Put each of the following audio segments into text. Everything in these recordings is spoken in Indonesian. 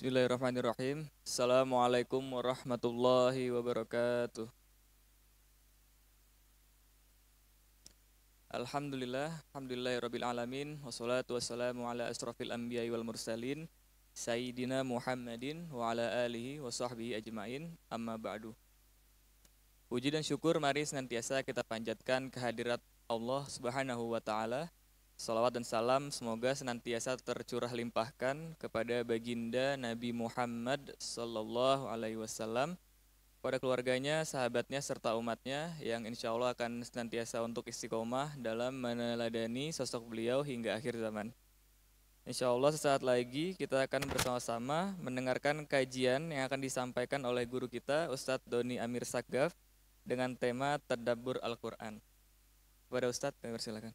Bismillahirrahmanirrahim. Assalamualaikum warahmatullahi wabarakatuh. Alhamdulillah, alhamdulillahirabbil alamin wassalatu wassalamu ala asrafil anbiya'i wal mursalin sayyidina Muhammadin wa ala alihi wa sahbihi ajmain. Amma ba'du. Puji dan syukur mari senantiasa kita panjatkan kehadirat Allah Subhanahu wa taala Salawat dan salam semoga senantiasa tercurah limpahkan kepada baginda Nabi Muhammad Sallallahu Alaihi Wasallam, pada keluarganya, sahabatnya, serta umatnya yang insya Allah akan senantiasa untuk istiqomah dalam meneladani sosok beliau hingga akhir zaman. Insya Allah sesaat lagi kita akan bersama-sama mendengarkan kajian yang akan disampaikan oleh guru kita Ustadz Doni Amir Sagaf dengan tema terdabur Al-Quran. Kepada Ustadz, silakan.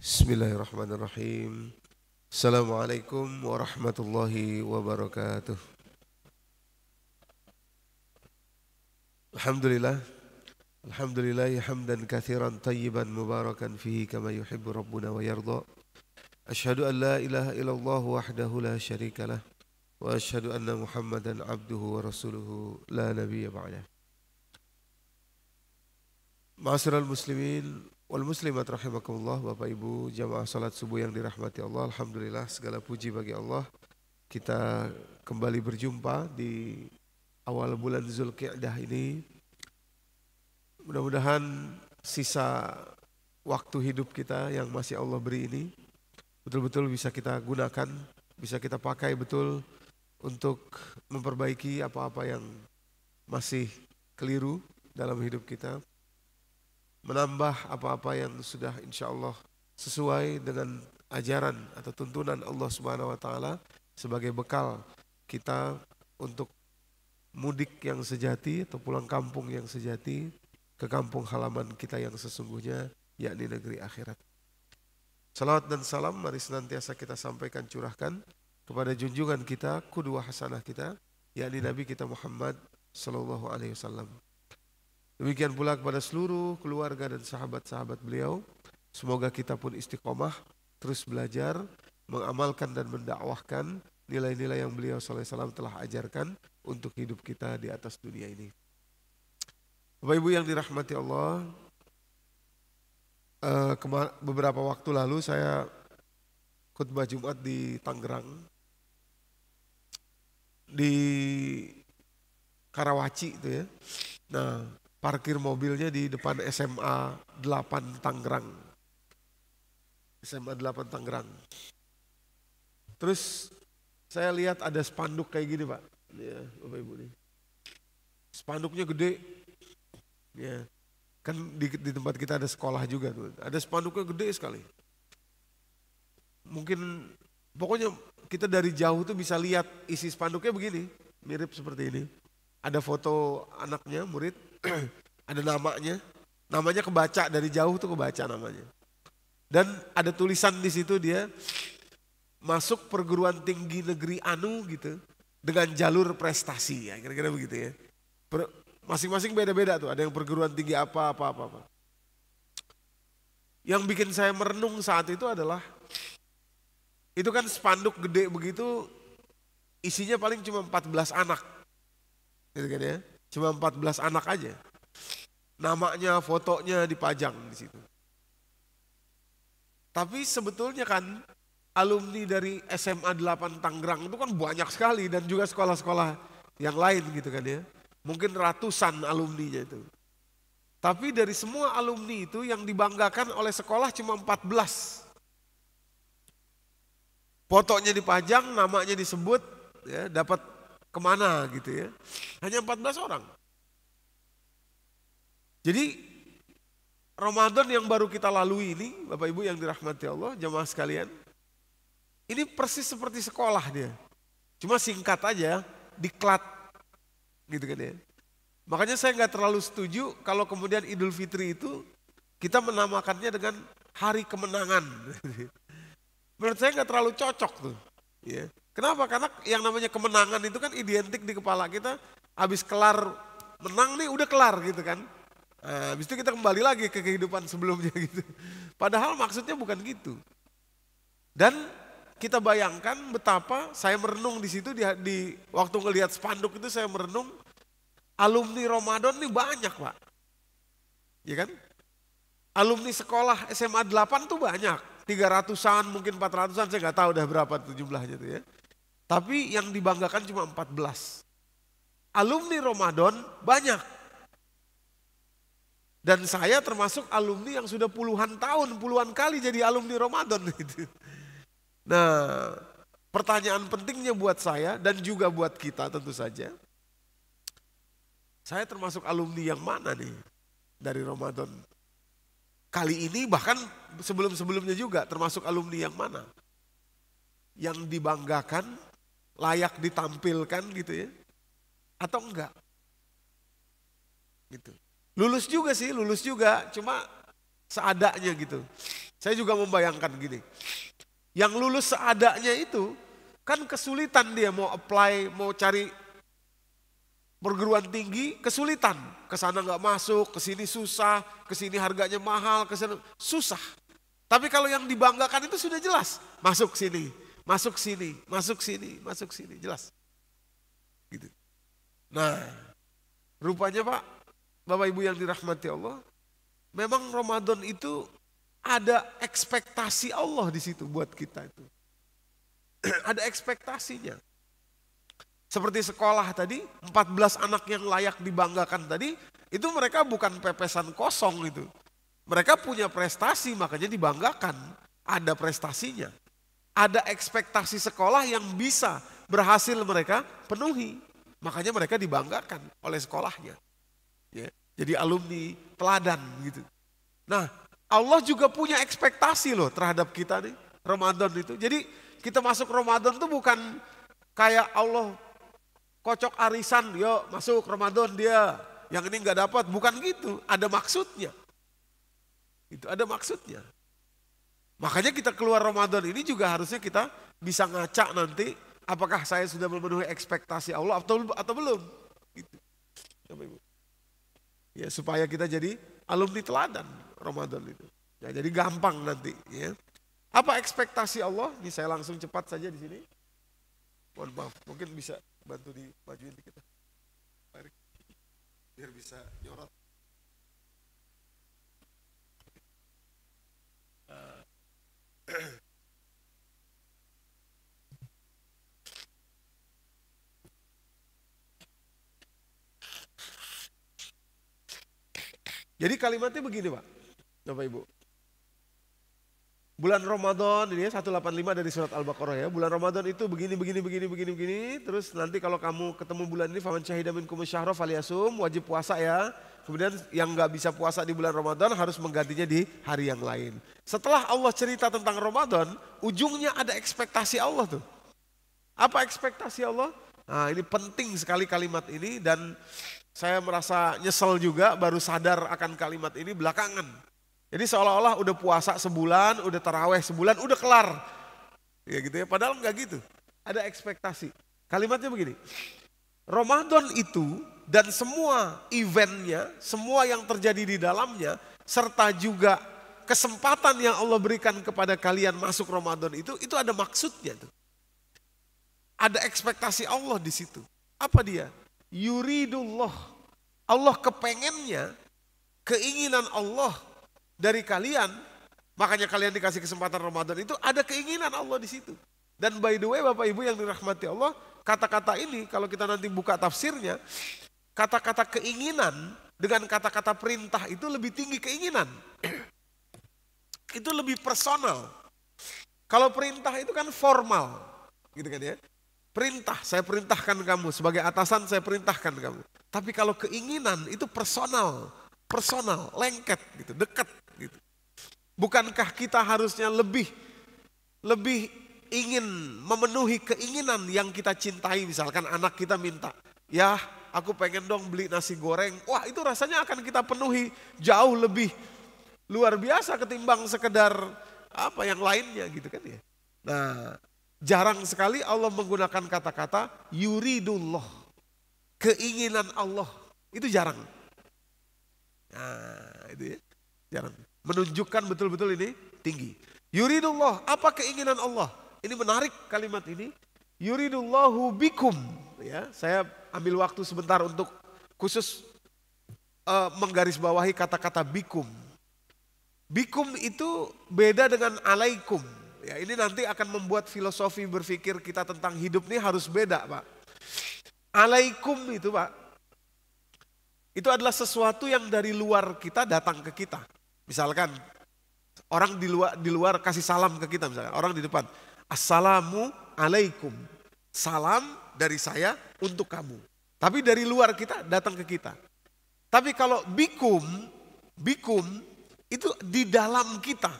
بسم الله الرحمن الرحيم السلام عليكم ورحمة الله وبركاته الحمد لله الحمد لله حمدا كثيرا طيبا مباركا فيه كما يحب ربنا ويرضى أشهد أن لا إله إلا الله وحده لا شريك له وأشهد أن محمدا عبده ورسوله لا نبي بعده معاشر المسلمين Wal muslimat rahimakumullah Bapak Ibu jamaah salat subuh yang dirahmati Allah Alhamdulillah segala puji bagi Allah Kita kembali berjumpa di awal bulan Zulqi'dah ini Mudah-mudahan sisa waktu hidup kita yang masih Allah beri ini Betul-betul bisa kita gunakan Bisa kita pakai betul untuk memperbaiki apa-apa yang masih keliru dalam hidup kita menambah apa-apa yang sudah insya Allah sesuai dengan ajaran atau tuntunan Allah Subhanahu wa taala sebagai bekal kita untuk mudik yang sejati atau pulang kampung yang sejati ke kampung halaman kita yang sesungguhnya yakni negeri akhirat. Salawat dan salam mari senantiasa kita sampaikan curahkan kepada junjungan kita, kedua hasanah kita, yakni Nabi kita Muhammad sallallahu alaihi wasallam. Demikian pula kepada seluruh keluarga dan sahabat-sahabat beliau. Semoga kita pun istiqomah, terus belajar, mengamalkan dan mendakwahkan nilai-nilai yang beliau SAW telah ajarkan untuk hidup kita di atas dunia ini. Bapak Ibu yang dirahmati Allah, eh, beberapa waktu lalu saya khutbah Jumat di Tangerang, di Karawaci itu ya. Nah, parkir mobilnya di depan SMA 8 Tangerang. SMA 8 Tangerang. Terus saya lihat ada spanduk kayak gini Pak. Ya, Bapak Ibu nih. Spanduknya gede. Ya. Kan di, di tempat kita ada sekolah juga tuh. Ada spanduknya gede sekali. Mungkin pokoknya kita dari jauh tuh bisa lihat isi spanduknya begini, mirip seperti ini. Ada foto anaknya, murid, ada namanya, namanya kebaca dari jauh tuh kebaca namanya. Dan ada tulisan di situ dia masuk perguruan tinggi negeri anu gitu dengan jalur prestasi ya kira-kira begitu ya. Masing-masing beda-beda tuh, ada yang perguruan tinggi apa apa apa. apa. Yang bikin saya merenung saat itu adalah itu kan spanduk gede begitu isinya paling cuma 14 anak. Gitu kan ya. Cuma 14 anak aja. Namanya, fotonya dipajang di situ. Tapi sebetulnya kan alumni dari SMA 8 Tangerang itu kan banyak sekali dan juga sekolah-sekolah yang lain gitu kan ya. Mungkin ratusan alumninya itu. Tapi dari semua alumni itu yang dibanggakan oleh sekolah cuma 14. Fotonya dipajang, namanya disebut, ya, dapat kemana gitu ya. Hanya 14 orang. Jadi Ramadan yang baru kita lalui ini, Bapak Ibu yang dirahmati Allah, jamaah sekalian, ini persis seperti sekolah dia. Cuma singkat aja, diklat gitu kan ya. Makanya saya nggak terlalu setuju kalau kemudian Idul Fitri itu kita menamakannya dengan hari kemenangan. Menurut saya nggak terlalu cocok tuh. Ya. Kenapa? Karena yang namanya kemenangan itu kan identik di kepala kita. Habis kelar menang nih udah kelar gitu kan. Eh, habis itu kita kembali lagi ke kehidupan sebelumnya gitu. Padahal maksudnya bukan gitu. Dan kita bayangkan betapa saya merenung di situ di, di waktu ngelihat spanduk itu saya merenung alumni Ramadan nih banyak pak. Ya kan? Alumni sekolah SMA 8 tuh banyak. Tiga ratusan mungkin empat ratusan saya nggak tahu udah berapa tuh jumlahnya tuh ya. Tapi yang dibanggakan cuma 14. Alumni Ramadan banyak. Dan saya termasuk alumni yang sudah puluhan tahun, puluhan kali jadi alumni Ramadan. Nah, pertanyaan pentingnya buat saya dan juga buat kita tentu saja. Saya termasuk alumni yang mana nih dari Ramadan? Kali ini bahkan sebelum-sebelumnya juga termasuk alumni yang mana? Yang dibanggakan layak ditampilkan gitu ya. Atau enggak? Gitu. Lulus juga sih, lulus juga, cuma seadanya gitu. Saya juga membayangkan gini. Yang lulus seadanya itu kan kesulitan dia mau apply, mau cari perguruan tinggi, kesulitan. Ke sana nggak masuk, ke sini susah, ke sini harganya mahal, ke sana susah. Tapi kalau yang dibanggakan itu sudah jelas, masuk sini masuk sini, masuk sini, masuk sini, jelas. Gitu. Nah, rupanya Pak, Bapak Ibu yang dirahmati Allah, memang Ramadan itu ada ekspektasi Allah di situ buat kita itu. ada ekspektasinya. Seperti sekolah tadi, 14 anak yang layak dibanggakan tadi, itu mereka bukan pepesan kosong itu. Mereka punya prestasi makanya dibanggakan, ada prestasinya ada ekspektasi sekolah yang bisa berhasil mereka penuhi. Makanya mereka dibanggakan oleh sekolahnya. Ya, jadi alumni teladan gitu. Nah, Allah juga punya ekspektasi loh terhadap kita nih Ramadan itu. Jadi kita masuk Ramadan tuh bukan kayak Allah kocok arisan, yo masuk Ramadan dia. Yang ini nggak dapat, bukan gitu. Ada maksudnya. Itu ada maksudnya. Makanya kita keluar Ramadan ini juga harusnya kita bisa ngaca nanti apakah saya sudah memenuhi ekspektasi Allah atau atau belum. Gitu. Ya supaya kita jadi alumni teladan Ramadan itu. Ya, jadi gampang nanti. Ya. Apa ekspektasi Allah? Ini saya langsung cepat saja di sini. Mohon maaf, mungkin bisa bantu di dimajuin dikit. Biar bisa nyorot. Jadi kalimatnya begini Pak, Bapak Ibu. Bulan Ramadan ini ya, 185 dari surat Al-Baqarah ya. Bulan Ramadan itu begini begini begini begini begini terus nanti kalau kamu ketemu bulan ini faman min Kumus syahra falyasum, wajib puasa ya. Kemudian yang nggak bisa puasa di bulan Ramadan harus menggantinya di hari yang lain. Setelah Allah cerita tentang Ramadan, ujungnya ada ekspektasi Allah tuh. Apa ekspektasi Allah? Nah ini penting sekali kalimat ini dan saya merasa nyesel juga baru sadar akan kalimat ini belakangan. Jadi seolah-olah udah puasa sebulan, udah taraweh sebulan, udah kelar. Ya gitu ya, padahal nggak gitu. Ada ekspektasi. Kalimatnya begini, Ramadan itu dan semua eventnya, semua yang terjadi di dalamnya, serta juga kesempatan yang Allah berikan kepada kalian masuk Ramadan itu, itu ada maksudnya tuh. Ada ekspektasi Allah di situ. Apa dia? Yuridullah. Allah kepengennya, keinginan Allah dari kalian, makanya kalian dikasih kesempatan Ramadan itu, ada keinginan Allah di situ. Dan by the way Bapak Ibu yang dirahmati Allah, kata-kata ini kalau kita nanti buka tafsirnya, Kata-kata keinginan dengan kata-kata perintah itu lebih tinggi keinginan. itu lebih personal. Kalau perintah itu kan formal, gitu kan ya. Perintah, saya perintahkan kamu sebagai atasan saya perintahkan kamu. Tapi kalau keinginan itu personal, personal, lengket gitu, dekat gitu. Bukankah kita harusnya lebih lebih ingin memenuhi keinginan yang kita cintai misalkan anak kita minta, "Ya, aku pengen dong beli nasi goreng. Wah itu rasanya akan kita penuhi jauh lebih luar biasa ketimbang sekedar apa yang lainnya gitu kan ya. Nah jarang sekali Allah menggunakan kata-kata yuridullah. Keinginan Allah. Itu jarang. Nah itu ya. Jarang. Menunjukkan betul-betul ini tinggi. Yuridullah, apa keinginan Allah? Ini menarik kalimat ini yuridullahu bikum. Ya, saya ambil waktu sebentar untuk khusus uh, menggarisbawahi kata-kata bikum. Bikum itu beda dengan alaikum. Ya, ini nanti akan membuat filosofi berpikir kita tentang hidup ini harus beda, Pak. Alaikum itu, Pak. Itu adalah sesuatu yang dari luar kita datang ke kita. Misalkan orang di luar di luar kasih salam ke kita misalkan, orang di depan. Assalamu alaikum. Salam dari saya untuk kamu. Tapi dari luar kita datang ke kita. Tapi kalau bikum, bikum itu di dalam kita.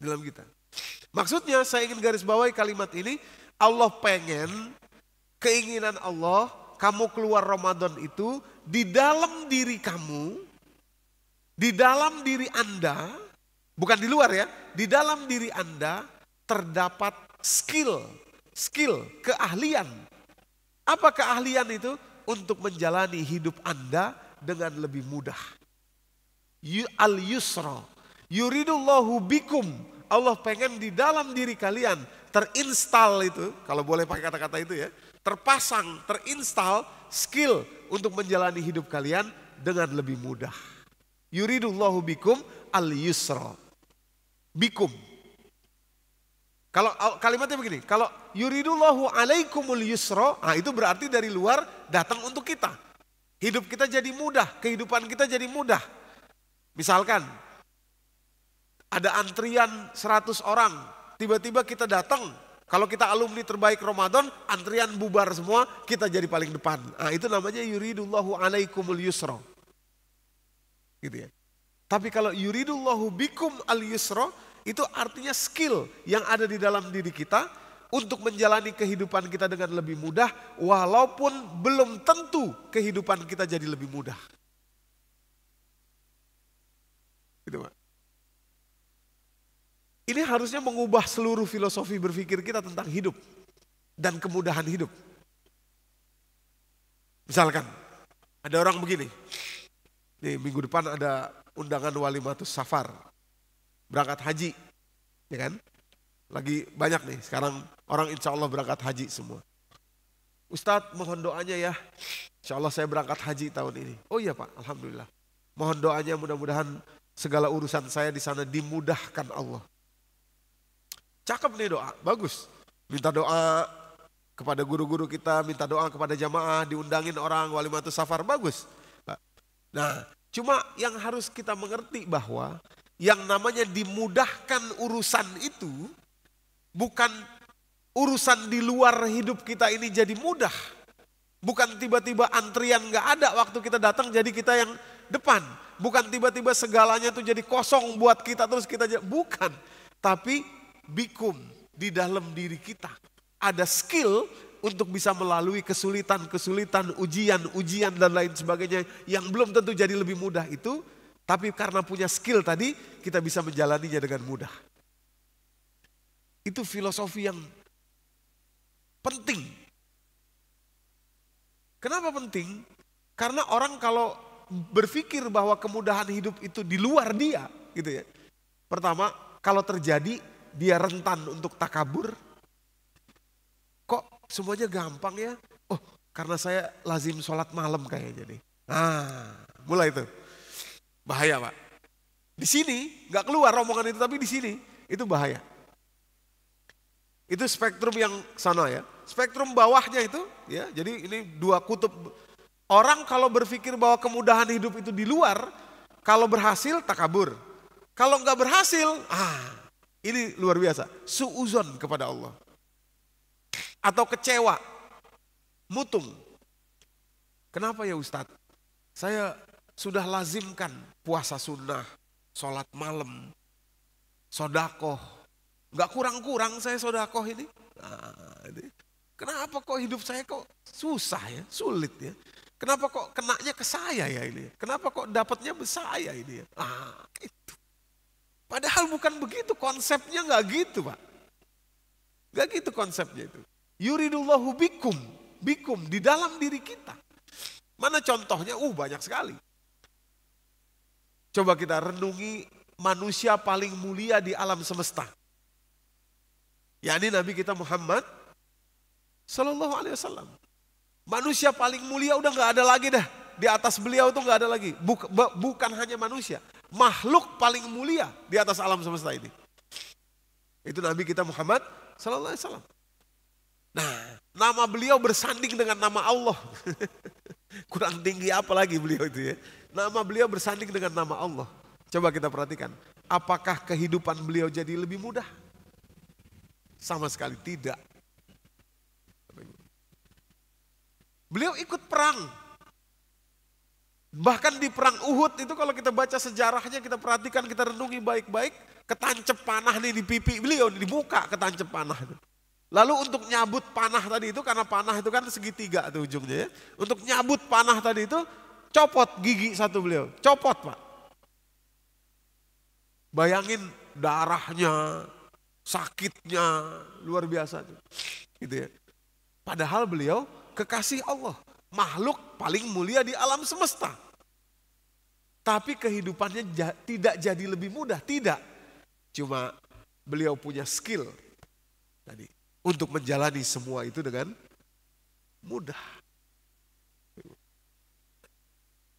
Dalam kita. Maksudnya saya ingin garis bawahi kalimat ini, Allah pengen keinginan Allah kamu keluar Ramadan itu di dalam diri kamu, di dalam diri Anda, bukan di luar ya, di dalam diri Anda terdapat skill, skill, keahlian. Apa keahlian itu? Untuk menjalani hidup Anda dengan lebih mudah. Al yusra. Yuridullahu bikum. Allah pengen di dalam diri kalian terinstal itu, kalau boleh pakai kata-kata itu ya, terpasang, terinstal skill untuk menjalani hidup kalian dengan lebih mudah. Yuridullahu bikum al yusra. Bikum kalau kalimatnya begini, kalau yuridullahu alaikumul yusro, nah itu berarti dari luar datang untuk kita. Hidup kita jadi mudah, kehidupan kita jadi mudah. Misalkan ada antrian 100 orang, tiba-tiba kita datang. Kalau kita alumni terbaik Ramadan, antrian bubar semua, kita jadi paling depan. Nah, itu namanya yuridullahu alaikumul yusro. Gitu ya. Tapi kalau yuridullahu bikum al yusro, itu artinya skill yang ada di dalam diri kita untuk menjalani kehidupan kita dengan lebih mudah walaupun belum tentu kehidupan kita jadi lebih mudah. Gitu, Pak. Ini harusnya mengubah seluruh filosofi berpikir kita tentang hidup dan kemudahan hidup. Misalkan ada orang begini, nih minggu depan ada undangan matus safar berangkat haji, ya kan? Lagi banyak nih sekarang orang insya Allah berangkat haji semua. Ustadz mohon doanya ya, insya Allah saya berangkat haji tahun ini. Oh iya Pak, Alhamdulillah. Mohon doanya mudah-mudahan segala urusan saya di sana dimudahkan Allah. Cakep nih doa, bagus. Minta doa kepada guru-guru kita, minta doa kepada jamaah, diundangin orang walimatus safar, bagus. Nah, cuma yang harus kita mengerti bahwa yang namanya dimudahkan urusan itu bukan urusan di luar hidup kita ini jadi mudah. Bukan tiba-tiba antrian nggak ada waktu kita datang jadi kita yang depan. Bukan tiba-tiba segalanya itu jadi kosong buat kita terus kita bukan. Tapi bikum di dalam diri kita ada skill untuk bisa melalui kesulitan-kesulitan, ujian-ujian dan lain sebagainya yang belum tentu jadi lebih mudah itu tapi karena punya skill tadi, kita bisa menjalaninya dengan mudah. Itu filosofi yang penting. Kenapa penting? Karena orang kalau berpikir bahwa kemudahan hidup itu di luar dia, gitu ya. Pertama, kalau terjadi dia rentan untuk takabur. Kok semuanya gampang ya? Oh, karena saya lazim sholat malam kayaknya nih. Nah, mulai itu. Bahaya Pak. Di sini, nggak keluar rombongan itu, tapi di sini, itu bahaya. Itu spektrum yang sana ya. Spektrum bawahnya itu, ya jadi ini dua kutub. Orang kalau berpikir bahwa kemudahan hidup itu di luar, kalau berhasil takabur. Kalau nggak berhasil, ah ini luar biasa. Suuzon kepada Allah. Atau kecewa, mutung. Kenapa ya Ustadz? Saya sudah lazimkan puasa sunnah, sholat malam, sodakoh. Gak kurang-kurang saya sodakoh ini. Nah, ini. Kenapa kok hidup saya kok susah ya, sulit ya. Kenapa kok kenaknya ke saya ya ini? Kenapa kok dapatnya ke saya ini ya? Nah, itu. Padahal bukan begitu konsepnya gak gitu pak. Gak gitu konsepnya itu. Yuridullahu bikum, bikum di dalam diri kita. Mana contohnya? Uh banyak sekali. Coba kita renungi manusia paling mulia di alam semesta. Ya ini Nabi kita Muhammad Sallallahu Alaihi Wasallam. Manusia paling mulia udah nggak ada lagi dah di atas beliau tuh nggak ada lagi. Buk, bukan hanya manusia, makhluk paling mulia di atas alam semesta ini. Itu Nabi kita Muhammad Sallallahu Alaihi Wasallam. Nah, nama beliau bersanding dengan nama Allah. Kurang tinggi apa lagi beliau itu ya. Nama beliau bersanding dengan nama Allah. Coba kita perhatikan, apakah kehidupan beliau jadi lebih mudah? Sama sekali tidak. Beliau ikut perang. Bahkan di perang Uhud itu kalau kita baca sejarahnya, kita perhatikan, kita renungi baik-baik, ketancep panah nih di pipi beliau, di muka ketancep panah. Lalu untuk nyabut panah tadi itu, karena panah itu kan segitiga tuh ujungnya ya. Untuk nyabut panah tadi itu, Copot gigi satu beliau, copot Pak. Bayangin darahnya, sakitnya, luar biasa. Gitu ya. Padahal beliau kekasih Allah, makhluk paling mulia di alam semesta. Tapi kehidupannya tidak jadi lebih mudah, tidak. Cuma beliau punya skill tadi untuk menjalani semua itu dengan mudah.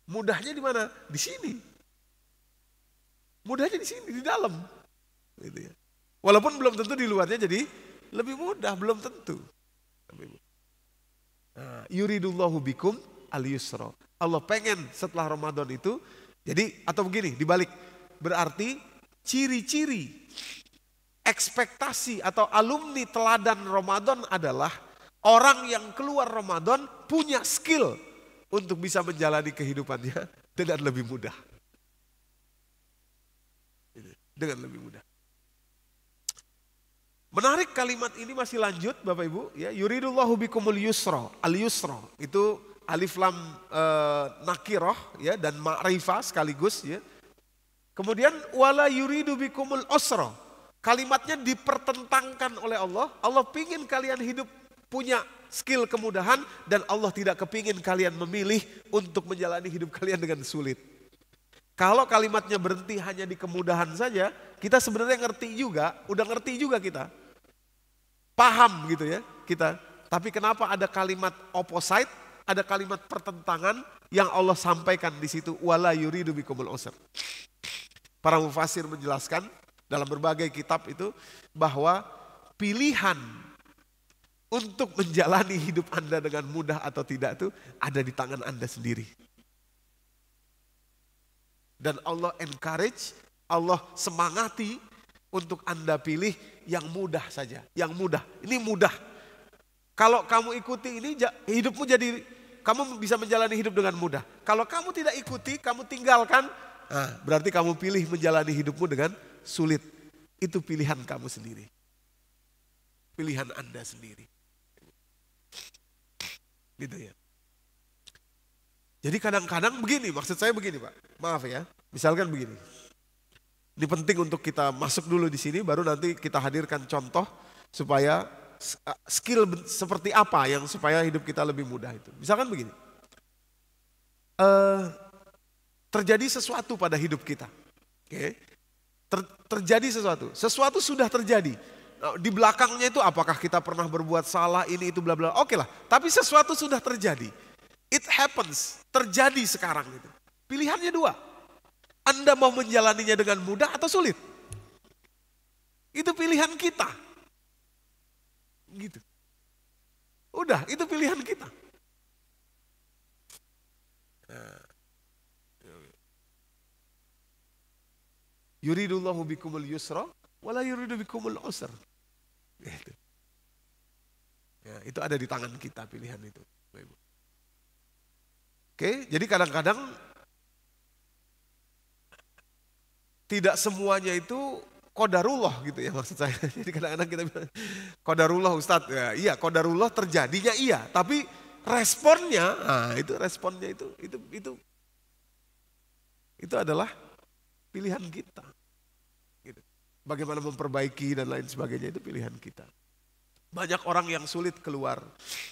Mudahnya di mana? Di sini. Mudahnya di sini, di dalam. Gitu ya. Walaupun belum tentu di luarnya jadi lebih mudah, belum tentu. Nah, yuridullahu bikum al yusra. Allah pengen setelah Ramadan itu, jadi atau begini, dibalik. Berarti ciri-ciri ekspektasi atau alumni teladan Ramadan adalah orang yang keluar Ramadan punya skill untuk bisa menjalani kehidupannya dengan lebih mudah. Dengan lebih mudah. Menarik kalimat ini masih lanjut Bapak Ibu ya yuridullahu bikumul yusro, al yusro itu alif lam e, nakiroh ya dan ma'rifah sekaligus ya. Kemudian wala yuridu bikumul osro, kalimatnya dipertentangkan oleh Allah. Allah pingin kalian hidup punya skill kemudahan dan Allah tidak kepingin kalian memilih untuk menjalani hidup kalian dengan sulit. Kalau kalimatnya berhenti hanya di kemudahan saja, kita sebenarnya ngerti juga, udah ngerti juga kita. Paham gitu ya kita. Tapi kenapa ada kalimat opposite, ada kalimat pertentangan yang Allah sampaikan di situ wala yuridu bikumul usr. Para mufasir menjelaskan dalam berbagai kitab itu bahwa pilihan untuk menjalani hidup Anda dengan mudah atau tidak itu ada di tangan Anda sendiri. Dan Allah encourage, Allah semangati untuk Anda pilih yang mudah saja, yang mudah. Ini mudah. Kalau kamu ikuti ini hidupmu jadi kamu bisa menjalani hidup dengan mudah. Kalau kamu tidak ikuti, kamu tinggalkan, nah, berarti kamu pilih menjalani hidupmu dengan sulit. Itu pilihan kamu sendiri. Pilihan Anda sendiri. Gitu ya. Jadi kadang-kadang begini, maksud saya begini Pak. Maaf ya, misalkan begini. Ini penting untuk kita masuk dulu di sini, baru nanti kita hadirkan contoh supaya skill seperti apa yang supaya hidup kita lebih mudah itu. Misalkan begini, uh, terjadi sesuatu pada hidup kita. Oke, okay? Ter, terjadi sesuatu, sesuatu sudah terjadi, Eh, di belakangnya itu apakah kita pernah berbuat salah ini itu bla bla. Oke lah, tapi sesuatu sudah terjadi. It happens, terjadi sekarang itu. Pilihannya dua. Anda mau menjalaninya dengan mudah atau sulit? Itu pilihan kita. Gitu. Udah, itu pilihan kita. Yuridullahu bikumul yusra wala yuridu bikumul usra. Itu. Ya, itu ada di tangan kita pilihan itu. Oke, jadi kadang-kadang tidak semuanya itu kodarullah gitu ya maksud saya. Jadi kadang-kadang kita bilang kodarullah Ustadz. Ya, iya kodarullah terjadinya iya. Tapi responnya, nah itu responnya itu itu itu itu adalah pilihan kita. Bagaimana memperbaiki dan lain sebagainya itu pilihan kita. Banyak orang yang sulit keluar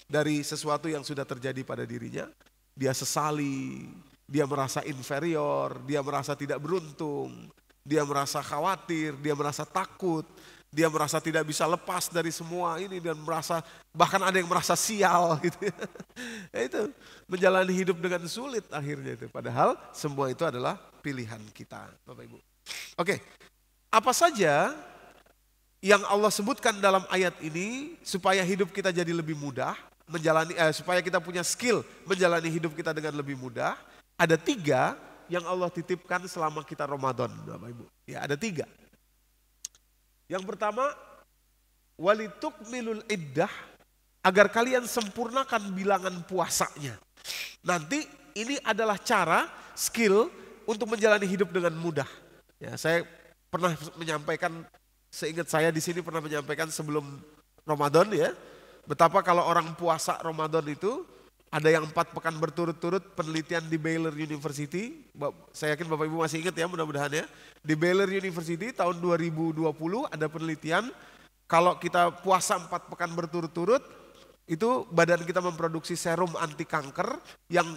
dari sesuatu yang sudah terjadi pada dirinya. Dia sesali, dia merasa inferior, dia merasa tidak beruntung, dia merasa khawatir, dia merasa takut, dia merasa tidak bisa lepas dari semua ini dan merasa bahkan ada yang merasa sial gitu. Ya, itu menjalani hidup dengan sulit akhirnya itu. Padahal semua itu adalah pilihan kita, Bapak Ibu. Oke, apa saja yang Allah sebutkan dalam ayat ini supaya hidup kita jadi lebih mudah, menjalani eh, supaya kita punya skill menjalani hidup kita dengan lebih mudah. Ada tiga yang Allah titipkan selama kita Ramadan, Bapak Ibu. Ya, ada tiga. Yang pertama, milul iddah agar kalian sempurnakan bilangan puasanya. Nanti ini adalah cara skill untuk menjalani hidup dengan mudah. Ya, saya pernah menyampaikan seingat saya di sini pernah menyampaikan sebelum Ramadan ya. Betapa kalau orang puasa Ramadan itu ada yang empat pekan berturut-turut penelitian di Baylor University. Saya yakin Bapak Ibu masih ingat ya mudah-mudahan ya. Di Baylor University tahun 2020 ada penelitian kalau kita puasa empat pekan berturut-turut itu badan kita memproduksi serum anti kanker yang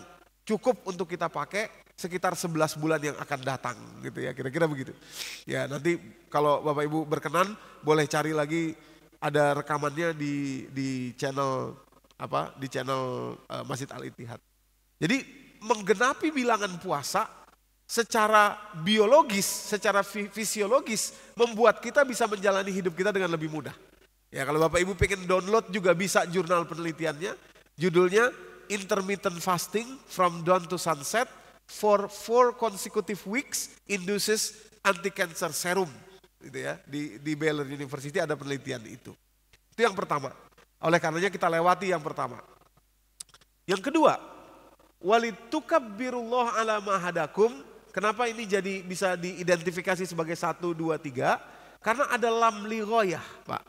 cukup untuk kita pakai sekitar 11 bulan yang akan datang gitu ya kira-kira begitu. Ya nanti kalau Bapak Ibu berkenan boleh cari lagi ada rekamannya di di channel apa di channel uh, Masjid Al Ittihad. Jadi menggenapi bilangan puasa secara biologis, secara fisiologis membuat kita bisa menjalani hidup kita dengan lebih mudah. Ya kalau Bapak Ibu pengen download juga bisa jurnal penelitiannya. Judulnya Intermittent Fasting from Dawn to Sunset for four consecutive weeks induces anti-cancer serum. Gitu ya. Di, di Baylor University ada penelitian itu. Itu yang pertama. Oleh karenanya kita lewati yang pertama. Yang kedua, wali walitukabbirullah ala mahadakum. Kenapa ini jadi bisa diidentifikasi sebagai satu, dua, tiga? Karena ada lam ligoyah, Pak.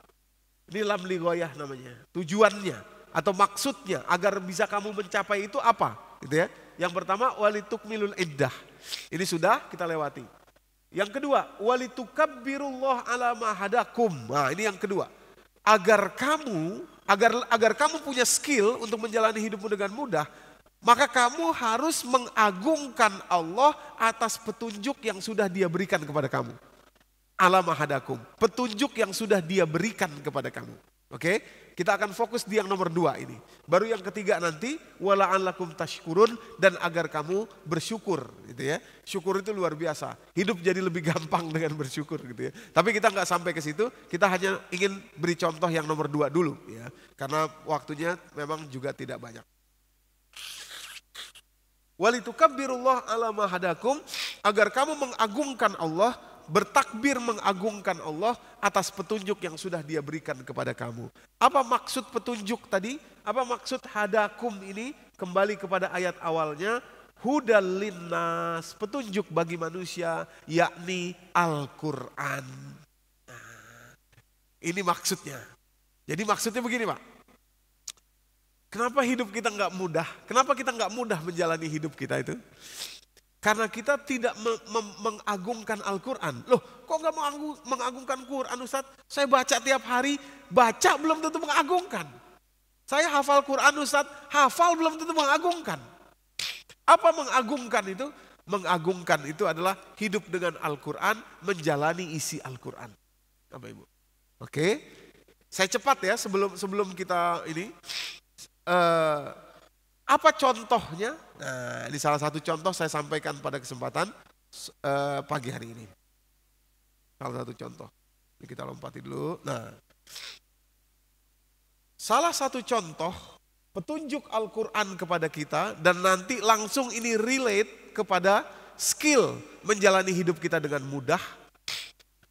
Ini lam ligoyah namanya. Tujuannya atau maksudnya agar bisa kamu mencapai itu apa? Gitu ya. Yang pertama walitukmilul iddah. Ini sudah kita lewati. Yang kedua, walitukabbirullah ala mahadakum. Nah, ini yang kedua. Agar kamu agar agar kamu punya skill untuk menjalani hidupmu dengan mudah, maka kamu harus mengagungkan Allah atas petunjuk yang sudah Dia berikan kepada kamu. Ala mahadakum, petunjuk yang sudah Dia berikan kepada kamu. Oke? Okay? Kita akan fokus di yang nomor dua ini. Baru yang ketiga nanti walaan lakum tashkurun dan agar kamu bersyukur gitu ya. Syukur itu luar biasa. Hidup jadi lebih gampang dengan bersyukur gitu ya. Tapi kita nggak sampai ke situ. Kita hanya ingin beri contoh yang nomor dua dulu ya. Karena waktunya memang juga tidak banyak. Walitukabbirullah ala mahadakum agar kamu mengagungkan Allah bertakbir mengagungkan Allah atas petunjuk yang sudah dia berikan kepada kamu. Apa maksud petunjuk tadi? Apa maksud hadakum ini? Kembali kepada ayat awalnya, hudalinnas, petunjuk bagi manusia, yakni Al-Quran. Nah, ini maksudnya. Jadi maksudnya begini Pak, kenapa hidup kita nggak mudah? Kenapa kita nggak mudah menjalani hidup kita itu? Karena kita tidak me- me- mengagungkan Al-Quran. Loh, kok nggak mau mengagungkan Quran Ustaz? Saya baca tiap hari, baca belum tentu mengagungkan. Saya hafal Quran Ustaz, hafal belum tentu mengagungkan. Apa mengagungkan itu? Mengagungkan itu adalah hidup dengan Al-Quran, menjalani isi Al-Quran. Apa Ibu? Oke, saya cepat ya sebelum sebelum kita ini. Uh, apa contohnya? Nah, ini salah satu contoh saya sampaikan pada kesempatan uh, pagi hari ini. Salah satu contoh. Ini kita lompati dulu. Nah, salah satu contoh petunjuk Al-Quran kepada kita dan nanti langsung ini relate kepada skill menjalani hidup kita dengan mudah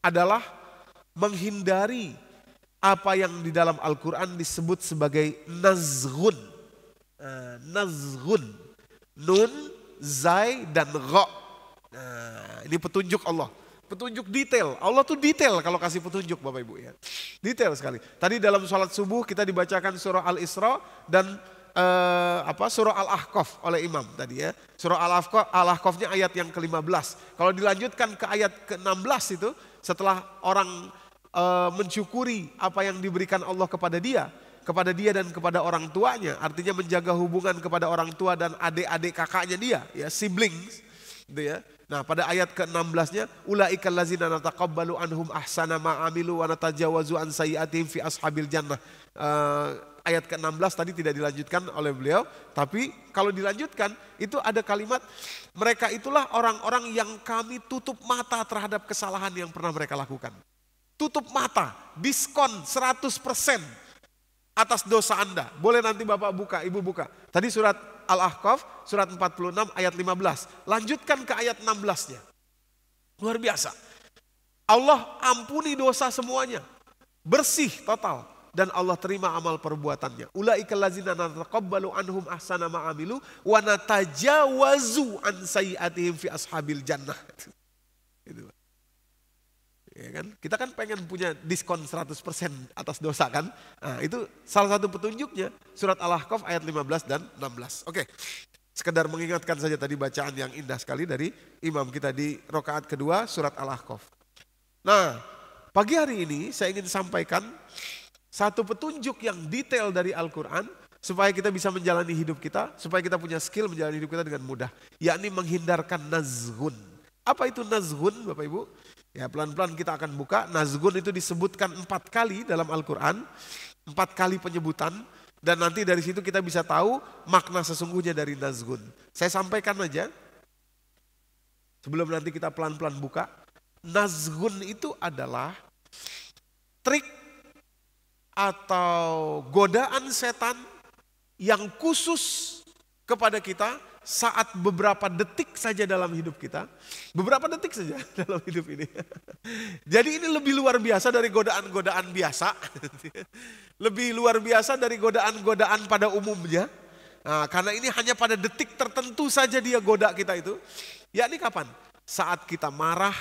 adalah menghindari apa yang di dalam Al-Quran disebut sebagai nazgun Eh, nazgun Nun, zai, dan ro Nah, eh, ini petunjuk Allah. Petunjuk detail. Allah tuh detail kalau kasih petunjuk Bapak Ibu ya. Detail sekali. Tadi dalam sholat subuh kita dibacakan surah Al-Isra dan eh, apa surah Al-Ahqaf oleh imam tadi ya. Surah Al-Ahqaf Al-Ahqafnya ayat yang ke-15. Kalau dilanjutkan ke ayat ke-16 itu setelah orang eh, mensyukuri apa yang diberikan Allah kepada dia, kepada dia dan kepada orang tuanya. Artinya menjaga hubungan kepada orang tua dan adik-adik kakaknya dia, ya siblings. Gitu ya. Nah, pada ayat ke-16-nya, ulaikal ladzina nataqabbalu anhum ahsana ma amilu wa natajawazu an sayiatihim fi ashabil jannah. Uh, ayat ke-16 tadi tidak dilanjutkan oleh beliau, tapi kalau dilanjutkan itu ada kalimat mereka itulah orang-orang yang kami tutup mata terhadap kesalahan yang pernah mereka lakukan. Tutup mata, diskon 100% atas dosa Anda. Boleh nanti Bapak buka, Ibu buka. Tadi surat Al-Ahqaf, surat 46 ayat 15. Lanjutkan ke ayat 16-nya. Luar biasa. Allah ampuni dosa semuanya. Bersih total. Dan Allah terima amal perbuatannya. Ula'ika lazina nataqabbalu anhum ahsana ma'amilu wa natajawazu an sayiatihim fi ashabil jannah. Ya kan? Kita kan pengen punya diskon 100% atas dosa kan? Nah, itu salah satu petunjuknya surat Al-Ahqaf ayat 15 dan 16. Oke. Sekedar mengingatkan saja tadi bacaan yang indah sekali dari imam kita di rokaat kedua surat Al-Ahqaf. Nah, pagi hari ini saya ingin sampaikan satu petunjuk yang detail dari Al-Qur'an supaya kita bisa menjalani hidup kita, supaya kita punya skill menjalani hidup kita dengan mudah, yakni menghindarkan nazgun. Apa itu nazgun, Bapak Ibu? Ya pelan-pelan kita akan buka. Nazgun itu disebutkan empat kali dalam Al-Quran. Empat kali penyebutan. Dan nanti dari situ kita bisa tahu makna sesungguhnya dari Nazgun. Saya sampaikan aja. Sebelum nanti kita pelan-pelan buka. Nazgun itu adalah trik atau godaan setan yang khusus kepada kita saat beberapa detik saja dalam hidup kita. Beberapa detik saja dalam hidup ini. Jadi ini lebih luar biasa dari godaan-godaan biasa. Lebih luar biasa dari godaan-godaan pada umumnya. Nah, karena ini hanya pada detik tertentu saja dia goda kita itu. Ya ini kapan? Saat kita marah,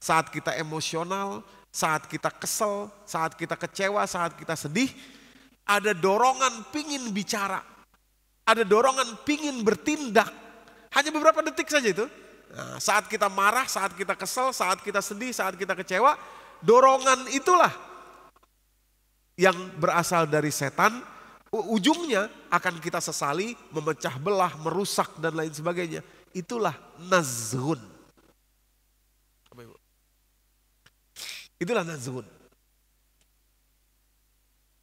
saat kita emosional, saat kita kesel, saat kita kecewa, saat kita sedih, ada dorongan pingin bicara, ada dorongan pingin bertindak. Hanya beberapa detik saja itu. Nah, saat kita marah, saat kita kesel, saat kita sedih, saat kita kecewa, dorongan itulah yang berasal dari setan. Ujungnya akan kita sesali, memecah belah, merusak, dan lain sebagainya. Itulah nazhun. Itulah nazhun.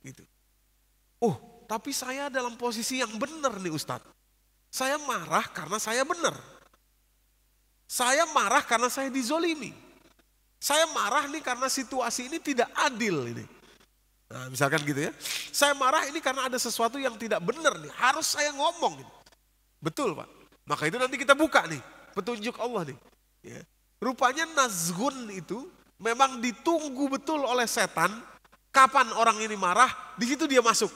Itu. Uh, tapi saya dalam posisi yang benar nih Ustadz. Saya marah karena saya benar. Saya marah karena saya dizolimi. Saya marah nih karena situasi ini tidak adil ini. Nah, misalkan gitu ya. Saya marah ini karena ada sesuatu yang tidak benar nih. Harus saya ngomong. Ini. Betul Pak. Maka itu nanti kita buka nih. Petunjuk Allah nih. Ya. Rupanya nazgun itu memang ditunggu betul oleh setan. Kapan orang ini marah, di situ dia masuk.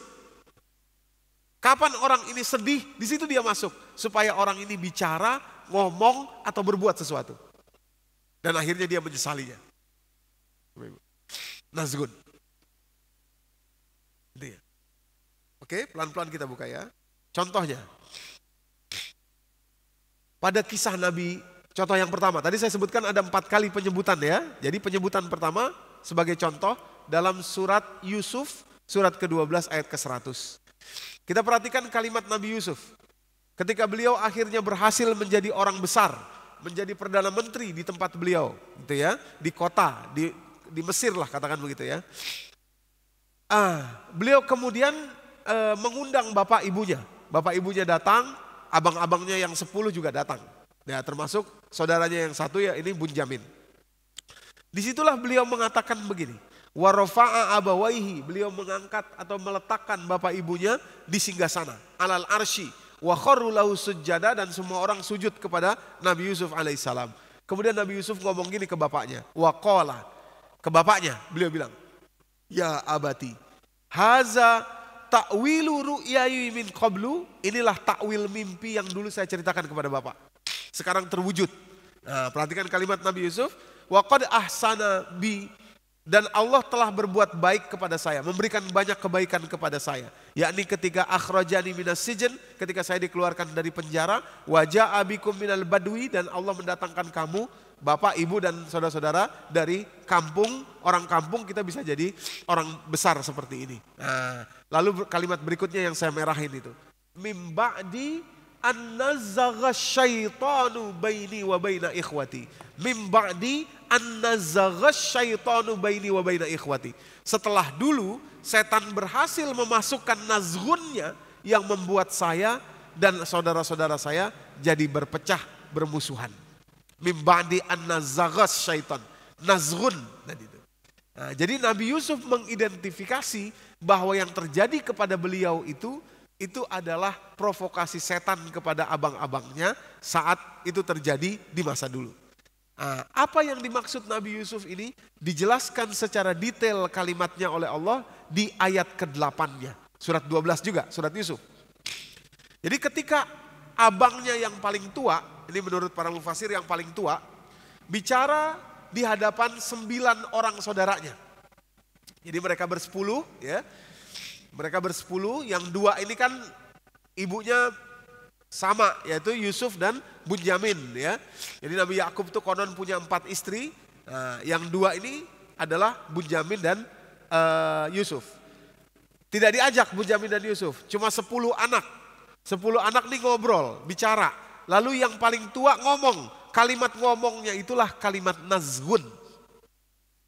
Kapan orang ini sedih, di situ dia masuk. Supaya orang ini bicara, ngomong, atau berbuat sesuatu. Dan akhirnya dia menyesalinya. Nazgun. Ya. Oke, pelan-pelan kita buka ya. Contohnya. Pada kisah Nabi, contoh yang pertama. Tadi saya sebutkan ada empat kali penyebutan ya. Jadi penyebutan pertama sebagai contoh dalam surat Yusuf, surat ke-12 ayat ke-100. Kita perhatikan kalimat Nabi Yusuf. Ketika beliau akhirnya berhasil menjadi orang besar, menjadi perdana menteri di tempat beliau, gitu ya, di kota, di di Mesir lah katakan begitu ya. Ah, beliau kemudian e, mengundang bapak ibunya. Bapak ibunya datang, abang-abangnya yang sepuluh juga datang. Ya, termasuk saudaranya yang satu ya ini Bunjamin. Disitulah beliau mengatakan begini, Warofa'a abawaihi, beliau mengangkat atau meletakkan bapak ibunya di singgah sana alal arshi. Wa lahu sujada dan semua orang sujud kepada Nabi Yusuf alaihissalam. Kemudian Nabi Yusuf ngomong gini ke bapaknya, wa qala. Ke bapaknya, beliau bilang, "Ya abati, haza ta'wilu ru'yai min qablu." Inilah takwil mimpi yang dulu saya ceritakan kepada bapak. Sekarang terwujud. Nah, perhatikan kalimat Nabi Yusuf, "Wa qad ahsana bi dan Allah telah berbuat baik kepada saya, memberikan banyak kebaikan kepada saya. Yakni ketika akhrajani minas sijen, ketika saya dikeluarkan dari penjara, wajah abikum minal badui dan Allah mendatangkan kamu, bapak, ibu dan saudara-saudara dari kampung, orang kampung kita bisa jadi orang besar seperti ini. Nah, lalu kalimat berikutnya yang saya merahin itu. Mimba di an nazagha syaitanu baini wa baina ikhwati mim ba'di an nazagha syaitanu baini wa baina ikhwati setelah dulu setan berhasil memasukkan nazghunnya yang membuat saya dan saudara-saudara saya jadi berpecah bermusuhan mim ba'di an nazagha syaitan nazghun tadi itu nah, jadi Nabi Yusuf mengidentifikasi bahwa yang terjadi kepada beliau itu itu adalah provokasi setan kepada abang-abangnya saat itu terjadi di masa dulu. Nah, apa yang dimaksud Nabi Yusuf ini dijelaskan secara detail kalimatnya oleh Allah di ayat ke-8-nya. Surat 12 juga, surat Yusuf. Jadi ketika abangnya yang paling tua, ini menurut para mufasir yang paling tua, bicara di hadapan sembilan orang saudaranya. Jadi mereka bersepuluh ya, mereka bersepuluh, yang dua ini kan ibunya sama yaitu Yusuf dan Bunyamin ya. Jadi Nabi Yakub tuh konon punya empat istri, nah, yang dua ini adalah Bunyamin dan uh, Yusuf. Tidak diajak Bunyamin dan Yusuf, cuma sepuluh anak. sepuluh anak nih ngobrol, bicara. Lalu yang paling tua ngomong, kalimat ngomongnya itulah kalimat nazgun.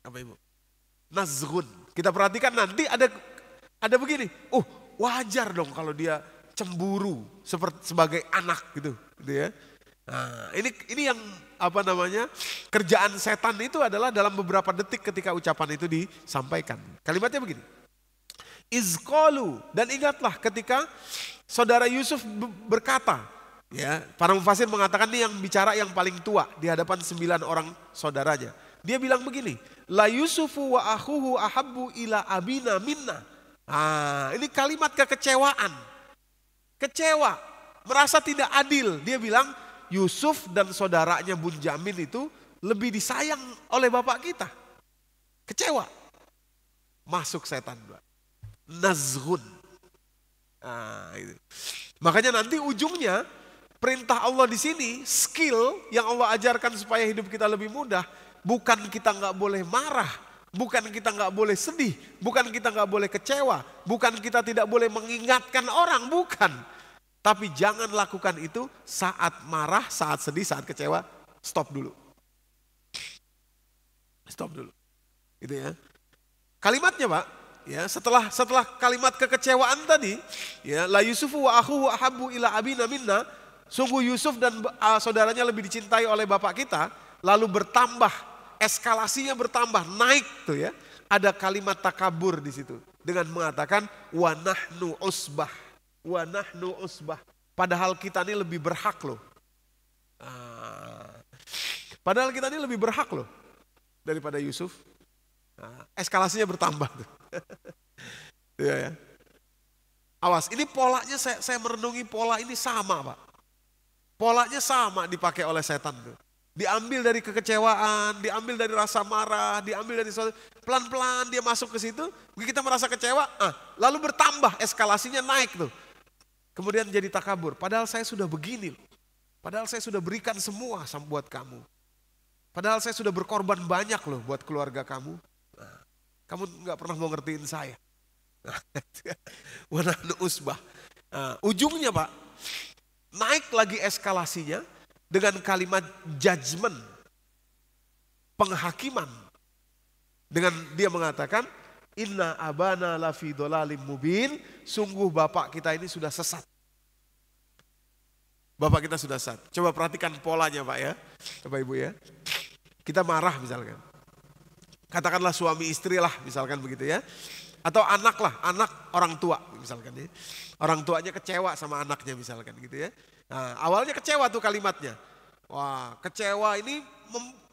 Apa Ibu? Nazgun. Kita perhatikan nanti ada ada begini, uh, wajar dong kalau dia cemburu seperti sebagai anak gitu, gitu ya. Nah, ini ini yang apa namanya kerjaan setan itu adalah dalam beberapa detik ketika ucapan itu disampaikan. Kalimatnya begini, izkolu dan ingatlah ketika saudara Yusuf berkata ya para mufasir mengatakan ini yang bicara yang paling tua di hadapan sembilan orang saudaranya dia bilang begini la Yusufu wa ahuhu ahabu ila abina minna Ah, ini kalimat kekecewaan. Kecewa, merasa tidak adil. Dia bilang Yusuf dan saudaranya Bunjamin itu lebih disayang oleh bapak kita. Kecewa. Masuk setan. Nazrun. Nah, gitu. Makanya nanti ujungnya perintah Allah di sini, skill yang Allah ajarkan supaya hidup kita lebih mudah, bukan kita nggak boleh marah, Bukan kita nggak boleh sedih, bukan kita nggak boleh kecewa, bukan kita tidak boleh mengingatkan orang, bukan. Tapi jangan lakukan itu saat marah, saat sedih, saat kecewa. Stop dulu. Stop dulu. Gitu ya. Kalimatnya Pak, ya setelah setelah kalimat kekecewaan tadi, ya la Yusufu wa wa Habu ila abina minna, sungguh Yusuf dan uh, saudaranya lebih dicintai oleh bapak kita, lalu bertambah eskalasinya bertambah, naik tuh ya. Ada kalimat takabur di situ dengan mengatakan wanahnu usbah, wanahnu usbah. Padahal kita ini lebih berhak loh. Ah. Padahal kita ini lebih berhak loh daripada Yusuf. Ah, eskalasinya bertambah tuh. ya, ya. Awas, ini polanya saya, saya merenungi pola ini sama pak. Polanya sama dipakai oleh setan tuh. Diambil dari kekecewaan, diambil dari rasa marah, diambil dari sesuatu. Pelan-pelan dia masuk ke situ, kita merasa kecewa, ah, lalu bertambah eskalasinya naik tuh. Kemudian jadi takabur, padahal saya sudah begini loh. Padahal saya sudah berikan semua buat kamu. Padahal saya sudah berkorban banyak loh buat keluarga kamu. Nah, kamu nggak pernah mau ngertiin saya. Wanahnu usbah. Nah, ujungnya pak, naik lagi eskalasinya dengan kalimat judgment, penghakiman. Dengan dia mengatakan, Inna abana lafi dolalim mubin, sungguh bapak kita ini sudah sesat. Bapak kita sudah sesat. Coba perhatikan polanya Pak ya, Bapak Ibu ya. Kita marah misalkan. Katakanlah suami istri lah misalkan begitu ya. Atau anak lah, anak orang tua misalkan ya. Orang tuanya kecewa sama anaknya misalkan gitu ya. Nah, awalnya kecewa tuh kalimatnya. Wah, kecewa ini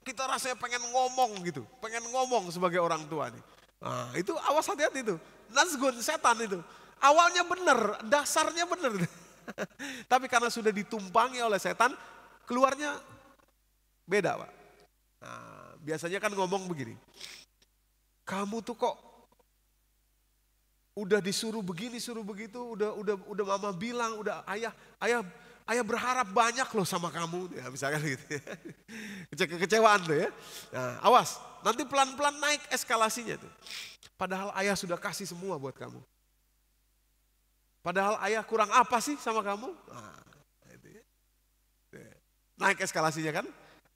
kita rasanya pengen ngomong gitu, pengen ngomong sebagai orang tua nih. Nah, itu awas hati-hati itu. Nazgun setan itu. Awalnya benar, dasarnya benar. Tapi karena sudah ditumpangi oleh setan, keluarnya beda, Pak. Nah, biasanya kan ngomong begini. Kamu tuh kok udah disuruh begini, suruh begitu, udah udah udah mama bilang, udah ayah, ayah ayah berharap banyak loh sama kamu. Ya, misalkan gitu ya. Kecewaan tuh ya. Nah, awas, nanti pelan-pelan naik eskalasinya tuh. Padahal ayah sudah kasih semua buat kamu. Padahal ayah kurang apa sih sama kamu? Nah, itu ya. ya. Naik eskalasinya kan.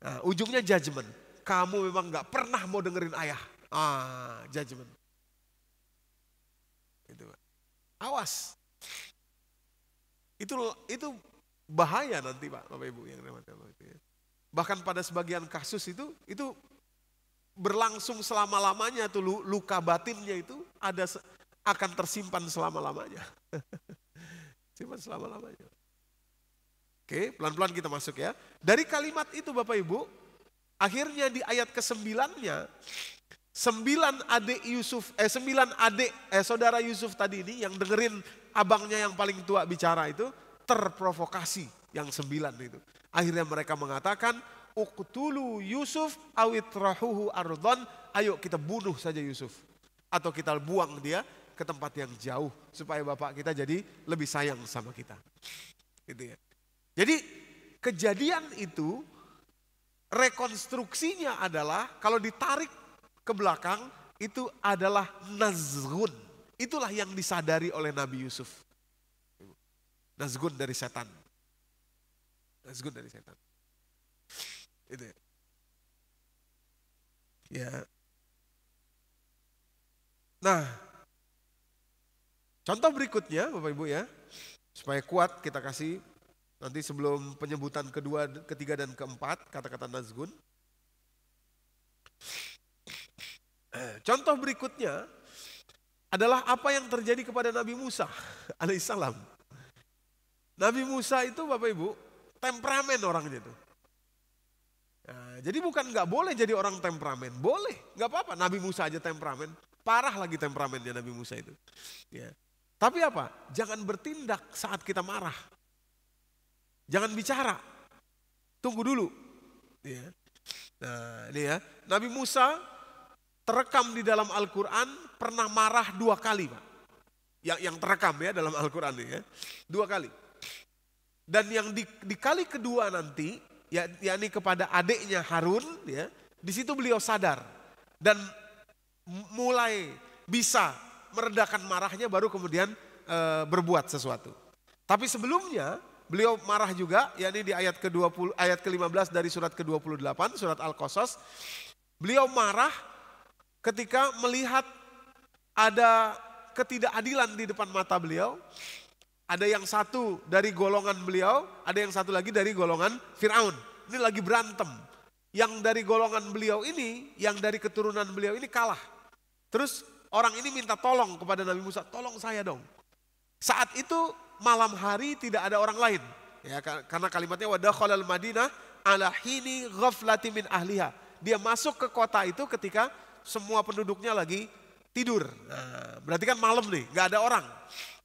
Nah, ujungnya judgment. Kamu memang gak pernah mau dengerin ayah. Ah, judgement. Gitu, Awas, itu itu Bahaya nanti Pak, Bapak Ibu yang dirahmati Allah itu ya. Bahkan pada sebagian kasus itu itu berlangsung selama-lamanya tuh luka batinnya itu ada akan tersimpan selama-lamanya. Simpan selama-lamanya. Oke, pelan-pelan kita masuk ya. Dari kalimat itu Bapak Ibu, akhirnya di ayat ke sembilan adik Yusuf eh sembilan adik eh saudara Yusuf tadi ini yang dengerin abangnya yang paling tua bicara itu terprovokasi yang sembilan itu. Akhirnya mereka mengatakan, uktulu Yusuf awit rahuhu ardon, ayo kita bunuh saja Yusuf. Atau kita buang dia ke tempat yang jauh supaya bapak kita jadi lebih sayang sama kita. Gitu ya. Jadi kejadian itu rekonstruksinya adalah kalau ditarik ke belakang itu adalah nazgun. Itulah yang disadari oleh Nabi Yusuf. That's good dari setan. That's good dari setan. Itu ya. ya. Nah, contoh berikutnya Bapak Ibu ya, supaya kuat kita kasih nanti sebelum penyebutan kedua, ketiga dan keempat kata-kata Nazgun. Contoh berikutnya adalah apa yang terjadi kepada Nabi Musa alaihissalam. Nabi Musa itu Bapak Ibu, temperamen orangnya itu. Nah, jadi bukan nggak boleh jadi orang temperamen, boleh, nggak apa-apa. Nabi Musa aja temperamen, parah lagi temperamennya Nabi Musa itu. Ya. Tapi apa? Jangan bertindak saat kita marah. Jangan bicara. Tunggu dulu. Ya. Nah, ini ya. Nabi Musa terekam di dalam Al-Quran pernah marah dua kali, Pak. Yang, yang terekam ya dalam Al-Quran ini ya. Dua kali. Dan yang di, di kali kedua nanti, ya, yakni kepada adiknya Harun, ya, di situ beliau sadar dan mulai bisa meredakan marahnya baru kemudian e, berbuat sesuatu. Tapi sebelumnya beliau marah juga, yakni di ayat ke-20 ayat ke-15 dari surat ke-28 surat Al-Qasas. Beliau marah ketika melihat ada ketidakadilan di depan mata beliau ada yang satu dari golongan beliau, ada yang satu lagi dari golongan Firaun. Ini lagi berantem. Yang dari golongan beliau ini, yang dari keturunan beliau ini kalah. Terus orang ini minta tolong kepada Nabi Musa, tolong saya dong. Saat itu malam hari tidak ada orang lain. Ya, karena kalimatnya wadakhalal Madinah ala hini ghaflati min ahliha. Dia masuk ke kota itu ketika semua penduduknya lagi tidur. Nah, berarti kan malam nih, nggak ada orang,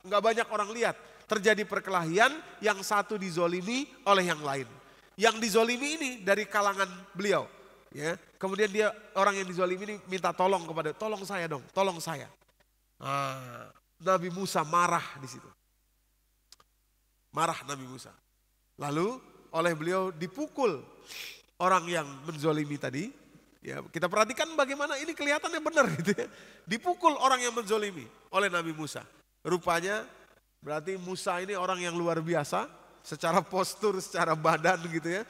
nggak banyak orang lihat. Terjadi perkelahian, yang satu dizolimi oleh yang lain. Yang dizolimi ini dari kalangan beliau. Ya, kemudian dia orang yang dizolimi ini minta tolong kepada, tolong saya dong, tolong saya. Ah, Nabi Musa marah di situ. Marah Nabi Musa. Lalu oleh beliau dipukul orang yang menzolimi tadi. Ya, kita perhatikan bagaimana ini kelihatannya benar gitu ya. Dipukul orang yang menzolimi oleh Nabi Musa. Rupanya Berarti Musa ini orang yang luar biasa secara postur, secara badan gitu ya.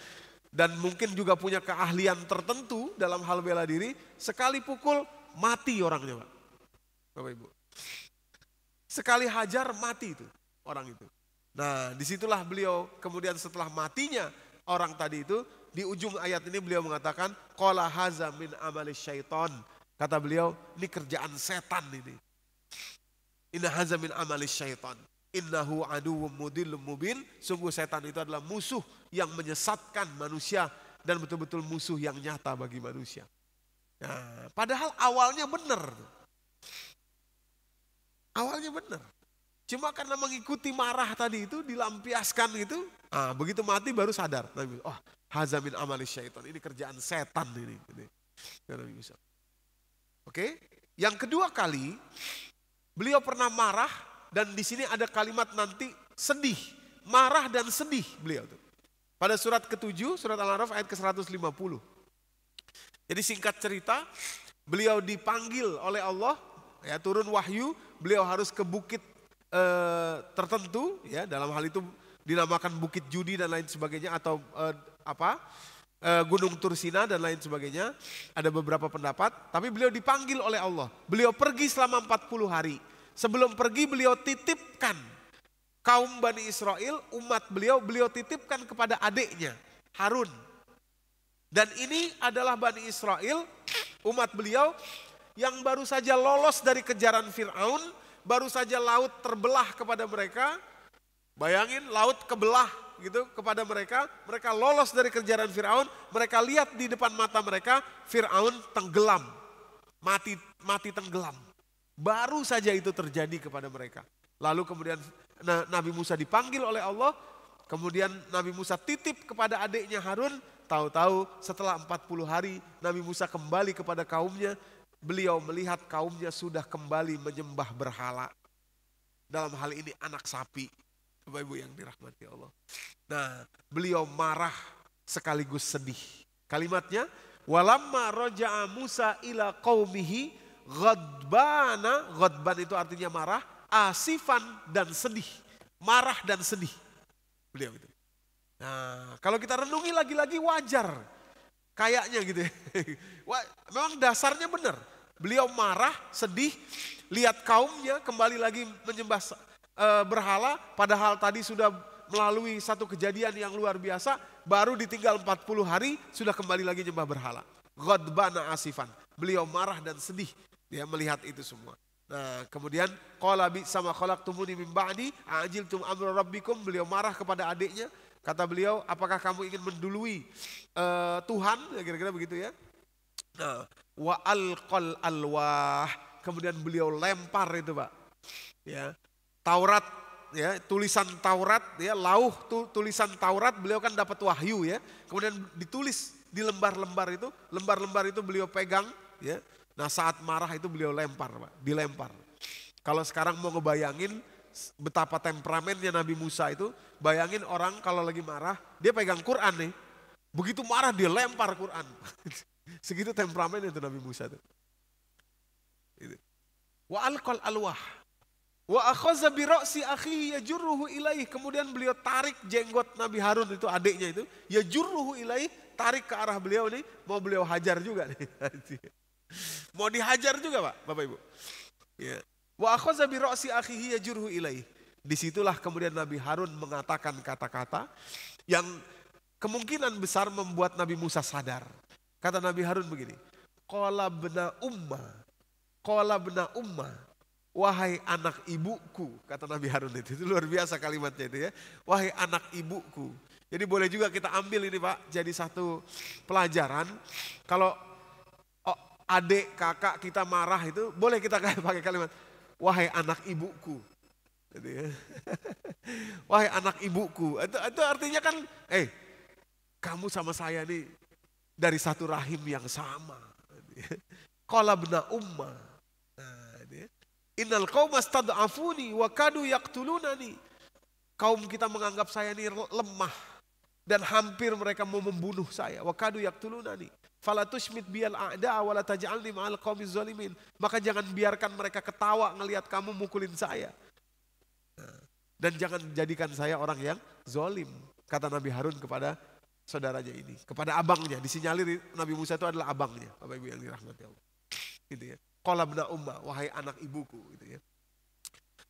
Dan mungkin juga punya keahlian tertentu dalam hal bela diri. Sekali pukul mati orangnya Pak. Bapak Ibu. Sekali hajar mati itu orang itu. Nah disitulah beliau kemudian setelah matinya orang tadi itu. Di ujung ayat ini beliau mengatakan. Kola haza min amali syaiton. Kata beliau ini kerjaan setan ini. Ini haza min amali syaiton. Innahu aduwwum mudillum mubin. Sungguh setan itu adalah musuh yang menyesatkan manusia dan betul-betul musuh yang nyata bagi manusia. Nah, padahal awalnya benar. Awalnya benar. Cuma karena mengikuti marah tadi itu, dilampiaskan itu, ah, begitu mati baru sadar. Nabi, oh hazamin amali syaitan, ini kerjaan setan ini. ini. Ya Oke, yang kedua kali, beliau pernah marah dan di sini ada kalimat nanti sedih, marah dan sedih beliau tuh. Pada surat ke-7, surat Al-Araf ayat ke-150. Jadi singkat cerita, beliau dipanggil oleh Allah, ya turun wahyu, beliau harus ke bukit e, tertentu, ya dalam hal itu dinamakan bukit judi dan lain sebagainya atau e, apa? Eh, Gunung Tursina dan lain sebagainya. Ada beberapa pendapat, tapi beliau dipanggil oleh Allah. Beliau pergi selama 40 hari. Sebelum pergi beliau titipkan kaum Bani Israel, umat beliau, beliau titipkan kepada adiknya Harun. Dan ini adalah Bani Israel, umat beliau yang baru saja lolos dari kejaran Fir'aun, baru saja laut terbelah kepada mereka. Bayangin laut kebelah gitu kepada mereka. Mereka lolos dari kejaran Firaun, mereka lihat di depan mata mereka Firaun tenggelam. Mati mati tenggelam. Baru saja itu terjadi kepada mereka. Lalu kemudian Nabi Musa dipanggil oleh Allah. Kemudian Nabi Musa titip kepada adiknya Harun. Tahu-tahu setelah 40 hari Nabi Musa kembali kepada kaumnya. Beliau melihat kaumnya sudah kembali menyembah berhala. Dalam hal ini anak sapi. Bapak Ibu yang dirahmati Allah. Nah beliau marah sekaligus sedih. Kalimatnya, Walamma roja'a Musa ila qawmihi Ghadbana, ghadban itu artinya marah, asifan dan sedih. Marah dan sedih. Beliau itu. Nah, kalau kita renungi lagi-lagi wajar. Kayaknya gitu ya. Memang dasarnya benar. Beliau marah, sedih, lihat kaumnya kembali lagi menyembah e, berhala. Padahal tadi sudah melalui satu kejadian yang luar biasa. Baru ditinggal 40 hari, sudah kembali lagi menyembah berhala. Ghadbana asifan. Beliau marah dan sedih dia melihat itu semua. Nah, kemudian qala bi sama khalaqtumuni ini. ba'di ajiltum amra rabbikum. Beliau marah kepada adiknya. Kata beliau, apakah kamu ingin mendului uh, Tuhan? Ya, kira-kira begitu ya. Nah, wa al alwah. Kemudian beliau lempar itu, Pak. Ya. Taurat ya, tulisan Taurat ya, lauh tu, tulisan Taurat beliau kan dapat wahyu ya. Kemudian ditulis di lembar-lembar itu, lembar-lembar itu beliau pegang ya. Nah saat marah itu beliau lempar Pak, dilempar. Kalau sekarang mau ngebayangin betapa temperamennya Nabi Musa itu, bayangin orang kalau lagi marah, dia pegang Quran nih. Begitu marah dia lempar Quran. Segitu temperamen itu Nabi Musa itu. Wa alqal alwah. Wa akhaza bi ra'si akhihi yajruhu ilaih. Kemudian beliau tarik jenggot Nabi Harun itu adiknya itu, yajruhu ilaih, tarik ke arah beliau nih, mau beliau hajar juga nih. Mau dihajar juga Pak, Bapak Ibu. Iya. Wa akhadha bi ro'si akhihi yajruhu ilaih. Disitulah kemudian Nabi Harun mengatakan kata-kata yang kemungkinan besar membuat Nabi Musa sadar. Kata Nabi Harun begini, Kola bena umma, kola bena umma, wahai anak ibuku, kata Nabi Harun itu. Itu luar biasa kalimatnya itu ya. Wahai anak ibuku. Jadi boleh juga kita ambil ini Pak, jadi satu pelajaran. Kalau adik, kakak kita marah itu, boleh kita pakai kalimat, wahai anak ibuku. Jadi, wahai anak ibuku. Itu, itu artinya kan, eh kamu sama saya nih dari satu rahim yang sama. Kolabna bena umma. Nah, ya. Innal afuni wakadu wa kadu yaktulunani. Kaum kita menganggap saya ini lemah. Dan hampir mereka mau membunuh saya. Wa kadu yaktulunani. Fala tushmit biyal a'da wa la taj'alni ma'al qaumiz zalimin. Maka jangan biarkan mereka ketawa ngelihat kamu mukulin saya. Dan jangan jadikan saya orang yang zolim. Kata Nabi Harun kepada saudaranya ini. Kepada abangnya. Disinyalir Nabi Musa itu adalah abangnya. Bapak Ibu yang dirahmati Allah. Gitu ya. Kolabna umma, wahai anak ibuku. Gitu ya.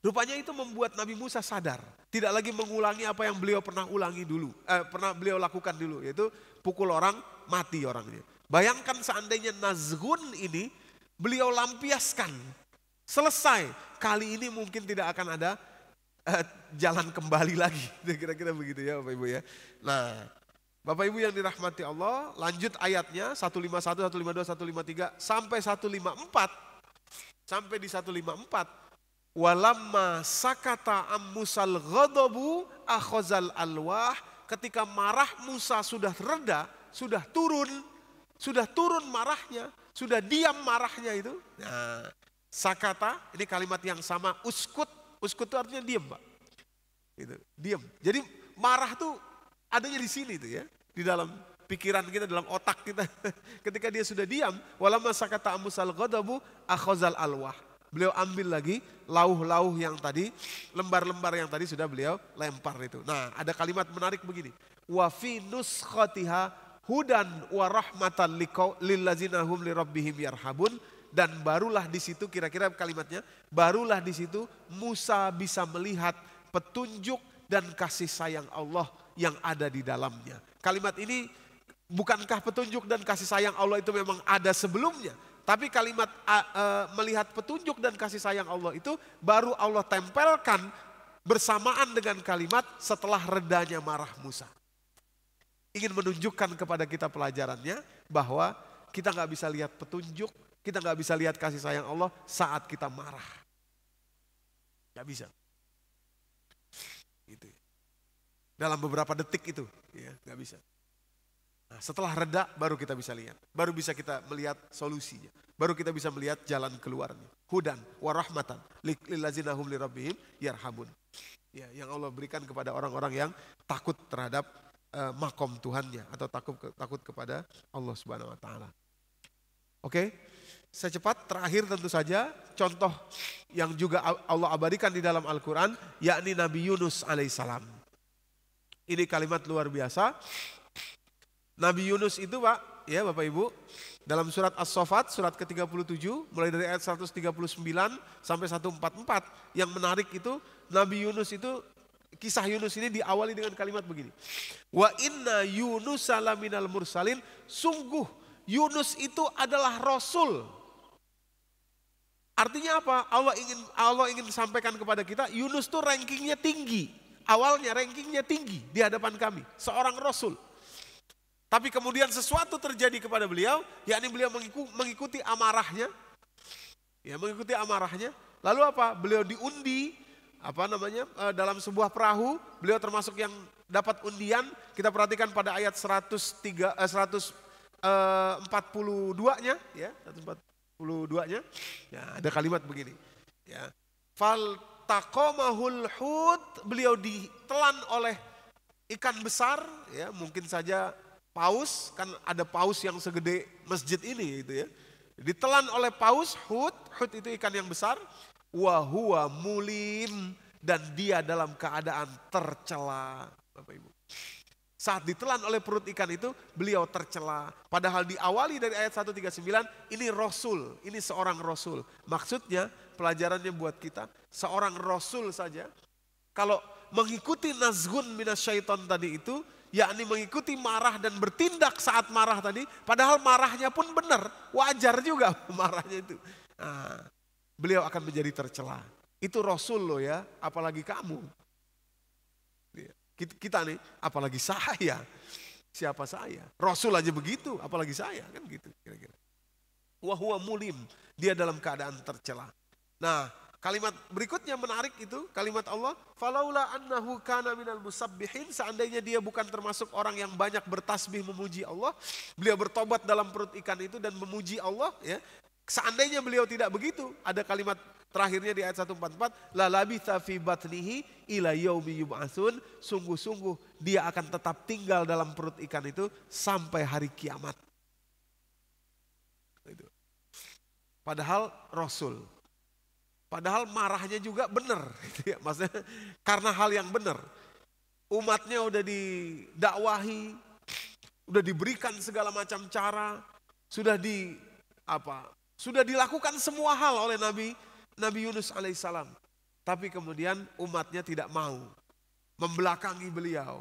Rupanya itu membuat Nabi Musa sadar, tidak lagi mengulangi apa yang beliau pernah ulangi dulu, eh, pernah beliau lakukan dulu, yaitu pukul orang mati orangnya. Bayangkan seandainya Nazgun ini beliau lampiaskan. Selesai. Kali ini mungkin tidak akan ada eh, jalan kembali lagi. Nah, kira-kira begitu ya Bapak Ibu ya. Nah, Bapak Ibu yang dirahmati Allah, lanjut ayatnya 151, 152, 153 sampai 154. Sampai di 154 walamma sakata ammusal ghadabu akhazal alwah ketika marah Musa sudah reda, sudah turun, sudah turun marahnya, sudah diam marahnya itu. Nah, sakata, ini kalimat yang sama, uskut. Uskut itu artinya diam, Pak. Itu, diam. Jadi marah tuh adanya di sini itu ya, di dalam pikiran kita, dalam otak kita. Ketika dia sudah diam, walamma sakata amusal ghadabu akhazal alwah. Beliau ambil lagi lauh-lauh yang tadi, lembar-lembar yang tadi sudah beliau lempar itu. Nah, ada kalimat menarik begini. Wa fi hudan wa rahmatan lillazina hum li yarhabun dan barulah di situ kira-kira kalimatnya barulah di situ Musa bisa melihat petunjuk dan kasih sayang Allah yang ada di dalamnya. Kalimat ini bukankah petunjuk dan kasih sayang Allah itu memang ada sebelumnya? Tapi kalimat uh, melihat petunjuk dan kasih sayang Allah itu baru Allah tempelkan bersamaan dengan kalimat setelah redanya marah Musa ingin menunjukkan kepada kita pelajarannya bahwa kita nggak bisa lihat petunjuk, kita nggak bisa lihat kasih sayang Allah saat kita marah. Nggak bisa. Gitu. Ya. Dalam beberapa detik itu, ya nggak bisa. Nah, setelah reda baru kita bisa lihat, baru bisa kita melihat solusinya, baru kita bisa melihat jalan keluarnya. Hudan warahmatan lillazinahum lirabbihim yarhamun. Ya, yang Allah berikan kepada orang-orang yang takut terhadap uh, makom Tuhannya atau takut takut kepada Allah Subhanahu wa taala. Oke. Okay? Secepat terakhir tentu saja contoh yang juga Allah abadikan di dalam Al-Qur'an yakni Nabi Yunus alaihissalam. Ini kalimat luar biasa. Nabi Yunus itu Pak, ya Bapak Ibu, dalam surat as sofat surat ke-37 mulai dari ayat 139 sampai 144 yang menarik itu Nabi Yunus itu kisah Yunus ini diawali dengan kalimat begini. Wa inna Yunus salaminal mursalin. Sungguh Yunus itu adalah rasul. Artinya apa? Allah ingin Allah ingin sampaikan kepada kita Yunus tuh rankingnya tinggi. Awalnya rankingnya tinggi di hadapan kami, seorang rasul. Tapi kemudian sesuatu terjadi kepada beliau, yakni beliau mengikuti amarahnya. Ya, mengikuti amarahnya. Lalu apa? Beliau diundi apa namanya eh, dalam sebuah perahu beliau termasuk yang dapat undian kita perhatikan pada ayat 103 eh, 142 eh, nya ya 142 nya ya ada kalimat begini ya fal takomahul hud beliau ditelan oleh ikan besar ya mungkin saja paus kan ada paus yang segede masjid ini gitu ya ditelan oleh paus hud hud itu ikan yang besar Wahua mulim dan dia dalam keadaan tercela. Bapak Ibu. Saat ditelan oleh perut ikan itu, beliau tercela. Padahal diawali dari ayat 139, ini rasul, ini seorang rasul. Maksudnya, pelajarannya buat kita, seorang rasul saja, kalau mengikuti nazgun syaiton tadi itu, yakni mengikuti marah dan bertindak saat marah tadi, padahal marahnya pun benar, wajar juga marahnya itu. Nah, beliau akan menjadi tercela. Itu Rasul loh ya, apalagi kamu. Iya. Kita nih, apalagi saya. Siapa saya? Rasul aja begitu, apalagi saya kan gitu kira-kira. Wahwa mulim, dia dalam keadaan tercela. Nah, kalimat berikutnya menarik itu kalimat Allah, falaula annahu kana minal musabbihin, seandainya dia bukan termasuk orang yang banyak bertasbih memuji Allah, beliau bertobat dalam perut ikan itu dan memuji Allah ya, Seandainya beliau tidak begitu, ada kalimat terakhirnya di ayat 144, la labitha fi batnihi ila yaumi yub'atsun, sungguh-sungguh dia akan tetap tinggal dalam perut ikan itu sampai hari kiamat. Padahal Rasul, padahal marahnya juga benar, gitu ya. maksudnya karena hal yang benar. Umatnya udah didakwahi, udah diberikan segala macam cara, sudah di apa sudah dilakukan semua hal oleh Nabi Nabi Yunus alaihissalam. Tapi kemudian umatnya tidak mau membelakangi beliau,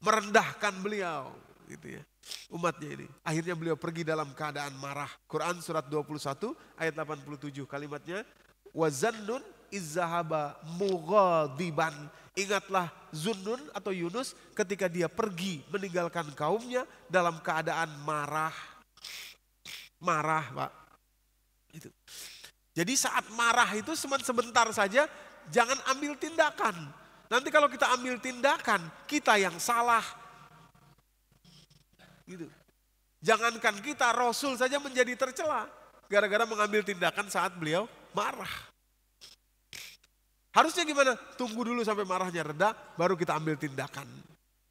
merendahkan beliau, gitu ya. Umatnya ini. Akhirnya beliau pergi dalam keadaan marah. Quran surat 21 ayat 87 kalimatnya wazannun izahaba mughadiban. Ingatlah Zunnun atau Yunus ketika dia pergi meninggalkan kaumnya dalam keadaan marah. Marah, Pak jadi saat marah itu sebentar saja jangan ambil tindakan. Nanti kalau kita ambil tindakan, kita yang salah. Gitu. Jangankan kita, Rasul saja menjadi tercela gara-gara mengambil tindakan saat beliau marah. Harusnya gimana? Tunggu dulu sampai marahnya reda, baru kita ambil tindakan.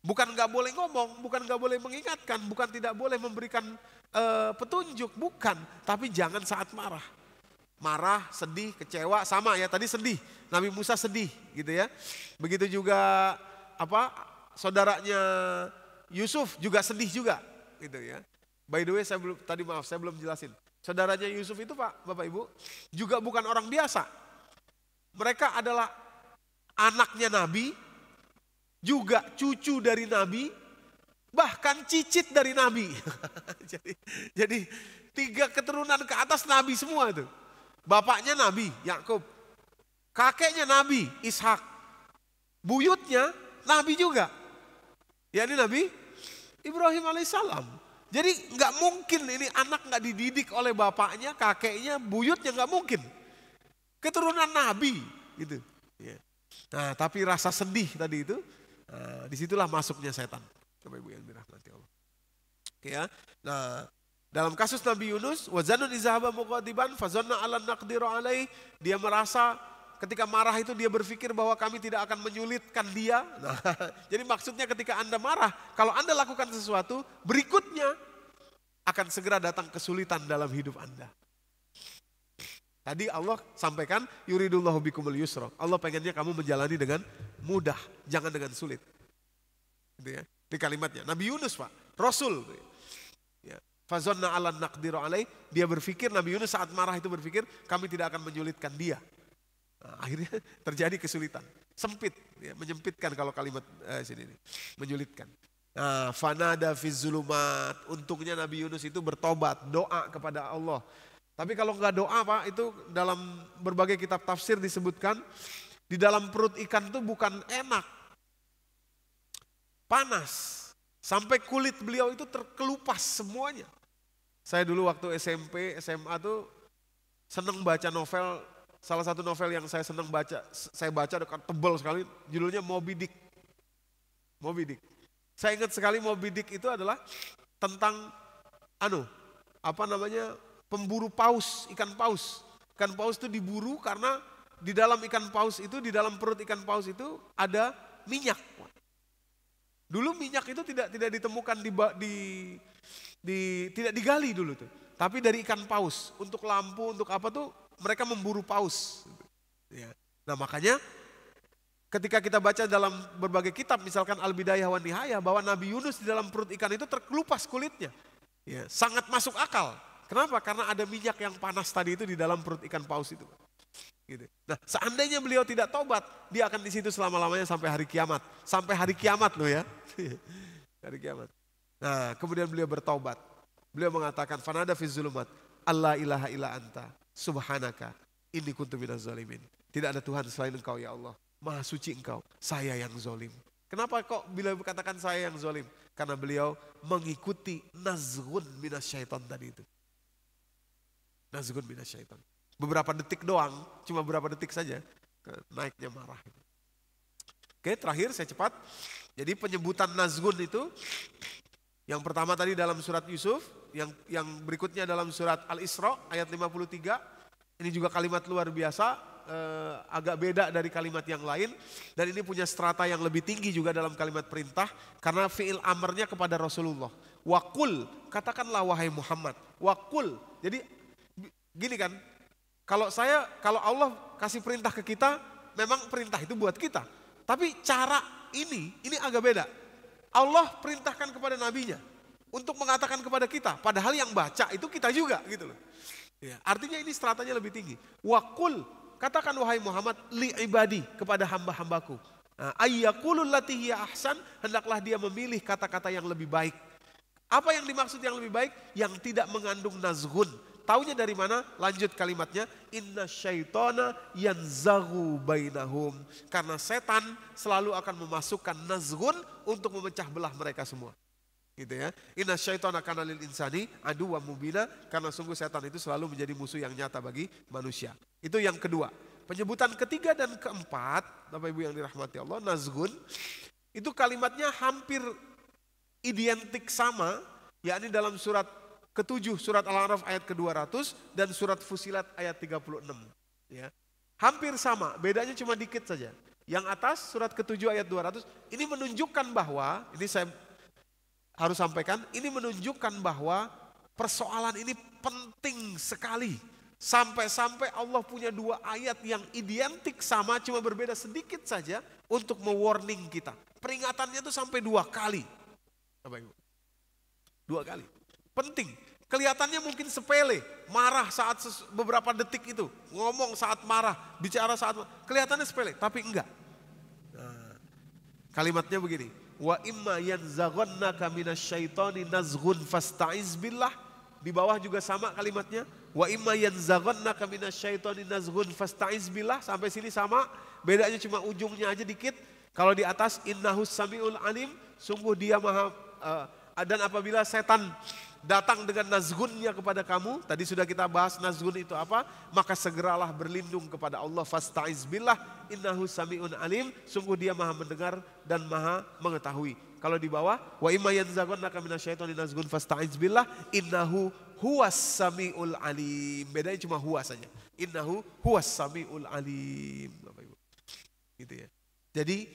Bukan nggak boleh ngomong, bukan nggak boleh mengingatkan, bukan tidak boleh memberikan e, petunjuk, bukan. Tapi jangan saat marah marah, sedih, kecewa, sama ya. Tadi sedih, Nabi Musa sedih gitu ya. Begitu juga apa saudaranya Yusuf juga sedih juga gitu ya. By the way saya belum tadi maaf saya belum jelasin. Saudaranya Yusuf itu Pak, Bapak Ibu, juga bukan orang biasa. Mereka adalah anaknya Nabi, juga cucu dari Nabi, bahkan cicit dari Nabi. jadi, jadi tiga keturunan ke atas Nabi semua itu. Bapaknya Nabi Yakub, kakeknya Nabi Ishak, buyutnya Nabi juga. Ya ini Nabi Ibrahim alaihissalam. Jadi nggak mungkin ini anak nggak dididik oleh bapaknya, kakeknya, buyutnya nggak mungkin. Keturunan Nabi gitu. Ya. Nah tapi rasa sedih tadi itu, nah, disitulah masuknya setan. Coba ibu yang dirahmati Allah. Oke ya. Nah dalam kasus Nabi Yunus, wazanun izahaba muqadiban fazanna ala naqdiru alai, dia merasa ketika marah itu dia berfikir bahwa kami tidak akan menyulitkan dia. Nah, jadi maksudnya ketika Anda marah, kalau Anda lakukan sesuatu, berikutnya akan segera datang kesulitan dalam hidup Anda. Tadi Allah sampaikan yuridullahu bikumul yusra. Allah pengennya kamu menjalani dengan mudah, jangan dengan sulit. Gitu ya. di kalimatnya. Nabi Yunus Pak, Rasul. Gitu ya. Fazonna ala naqdiru alaih. Dia berpikir, Nabi Yunus saat marah itu berpikir, kami tidak akan menyulitkan dia. Nah, akhirnya terjadi kesulitan. Sempit, ya, menyempitkan kalau kalimat eh, sini. Ini, menyulitkan. Nah, fanada fizulumat. Untungnya Nabi Yunus itu bertobat, doa kepada Allah. Tapi kalau nggak doa Pak, itu dalam berbagai kitab tafsir disebutkan, di dalam perut ikan itu bukan enak, panas. Sampai kulit beliau itu terkelupas semuanya. Saya dulu waktu SMP, SMA tuh seneng baca novel. Salah satu novel yang saya seneng baca, saya baca dekat tebal sekali, judulnya Moby Dick. Moby Dick. Saya ingat sekali Moby Dick itu adalah tentang anu, apa namanya? pemburu paus, ikan paus. Ikan paus itu diburu karena di dalam ikan paus itu, di dalam perut ikan paus itu ada minyak. Dulu minyak itu tidak tidak ditemukan di, di, di tidak digali dulu tuh. Tapi dari ikan paus untuk lampu untuk apa tuh mereka memburu paus. Ya. Nah makanya ketika kita baca dalam berbagai kitab misalkan Al-Bidayah wa Nihayah bahwa Nabi Yunus di dalam perut ikan itu terkelupas kulitnya. Ya, sangat masuk akal. Kenapa? Karena ada minyak yang panas tadi itu di dalam perut ikan paus itu. Gitu. Nah, seandainya beliau tidak tobat, dia akan di situ selama-lamanya sampai hari kiamat. Sampai hari kiamat loh ya. hari kiamat. Nah, kemudian beliau bertobat. Beliau mengatakan, "Fanada fi zulumat, Allah ilaha illa anta, subhanaka, ini kuntu minaz zalimin." Tidak ada Tuhan selain Engkau ya Allah. Maha suci Engkau, saya yang zolim. Kenapa kok bila berkatakan saya yang zolim? Karena beliau mengikuti nazgun syaitan tadi itu. Nazgun syaitan Beberapa detik doang, cuma beberapa detik saja naiknya marah. Oke, terakhir saya cepat. Jadi penyebutan Nazgun itu yang pertama tadi dalam surat Yusuf, yang yang berikutnya dalam surat Al-Isra ayat 53. Ini juga kalimat luar biasa, eh, agak beda dari kalimat yang lain dan ini punya strata yang lebih tinggi juga dalam kalimat perintah karena fiil amarnya kepada Rasulullah. Wakul, katakanlah wahai Muhammad. Wakul. Jadi gini kan, kalau saya, kalau Allah kasih perintah ke kita, memang perintah itu buat kita. Tapi cara ini, ini agak beda. Allah perintahkan kepada nabinya untuk mengatakan kepada kita, padahal yang baca itu kita juga gitu loh. Ya, artinya ini stratanya lebih tinggi. Wakul katakan wahai Muhammad li ibadi kepada hamba-hambaku. Nah, Ayyakulul latihi ahsan hendaklah dia memilih kata-kata yang lebih baik. Apa yang dimaksud yang lebih baik? Yang tidak mengandung nazgun, Taunya dari mana? Lanjut kalimatnya. Inna syaitona yanzahu bainahum. Karena setan selalu akan memasukkan nazgun untuk memecah belah mereka semua. Gitu ya. Inna syaitona kanalil lil insani aduwa mubina. Karena sungguh setan itu selalu menjadi musuh yang nyata bagi manusia. Itu yang kedua. Penyebutan ketiga dan keempat, Bapak Ibu yang dirahmati Allah, nazgun. Itu kalimatnya hampir identik sama, yakni dalam surat ketujuh surat Al-A'raf ayat ke-200 dan surat Fusilat ayat 36. Ya. Hampir sama, bedanya cuma dikit saja. Yang atas surat ketujuh 7 ayat 200 ini menunjukkan bahwa ini saya harus sampaikan, ini menunjukkan bahwa persoalan ini penting sekali. Sampai-sampai Allah punya dua ayat yang identik sama cuma berbeda sedikit saja untuk mewarning kita. Peringatannya itu sampai dua kali. Bapak Dua kali. Penting. Kelihatannya mungkin sepele, marah saat beberapa detik itu, ngomong saat marah, bicara saat marah. kelihatannya sepele, tapi enggak. Nah, kalimatnya begini, wa imma yanzaghannaka minasyaitoni nazghun fasta'iz billah. Di bawah juga sama kalimatnya, wa imma yanzaghannaka minasyaitoni nazghun fasta'iz billah. Sampai sini sama, bedanya cuma ujungnya aja dikit. Kalau di atas innahus samiul alim, sungguh dia maha uh, dan apabila setan datang dengan nazgunnya kepada kamu. Tadi sudah kita bahas nazgun itu apa? Maka segeralah berlindung kepada Allah. Fasta'iz billah innahu sami'un alim. Sungguh dia maha mendengar dan maha mengetahui. Kalau di bawah, wa imma naka minasyaitoni nazgun fasta'iz billah innahu huwas sami'ul alim. Bedanya cuma huwas saja. Innahu huwas sami'ul alim. Gitu ya. Jadi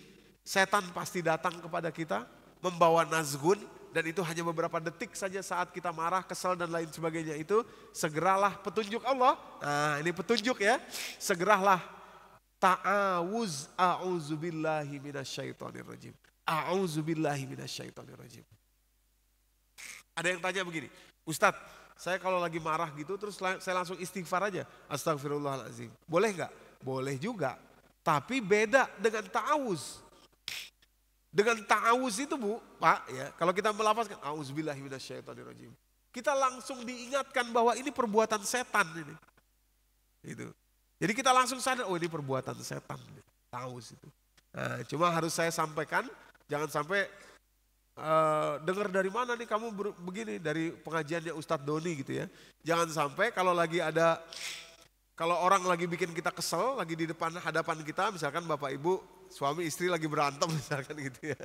setan pasti datang kepada kita membawa nazgun dan itu hanya beberapa detik saja saat kita marah, kesal dan lain sebagainya itu segeralah petunjuk Allah. Nah, ini petunjuk ya. Segeralah ta'awuz a'udzubillahi minasyaitonirrajim. A'udzubillahi minasyaitonirrajim. Ada yang tanya begini, Ustadz, saya kalau lagi marah gitu terus saya langsung istighfar aja. Astagfirullahalazim. Boleh nggak? Boleh juga. Tapi beda dengan ta'awuz. Dengan ta'awuz itu bu, pak ya, kalau kita melafazkan auzubillahiminasyaitonirrojim. Kita langsung diingatkan bahwa ini perbuatan setan ini. Itu. Jadi kita langsung sadar, oh ini perbuatan setan. Ta'awuz itu. Nah, cuma harus saya sampaikan, jangan sampai uh, dengar dari mana nih kamu begini, dari pengajiannya Ustadz Doni gitu ya. Jangan sampai kalau lagi ada kalau orang lagi bikin kita kesel, lagi di depan hadapan kita, misalkan bapak ibu, suami istri lagi berantem misalkan gitu ya.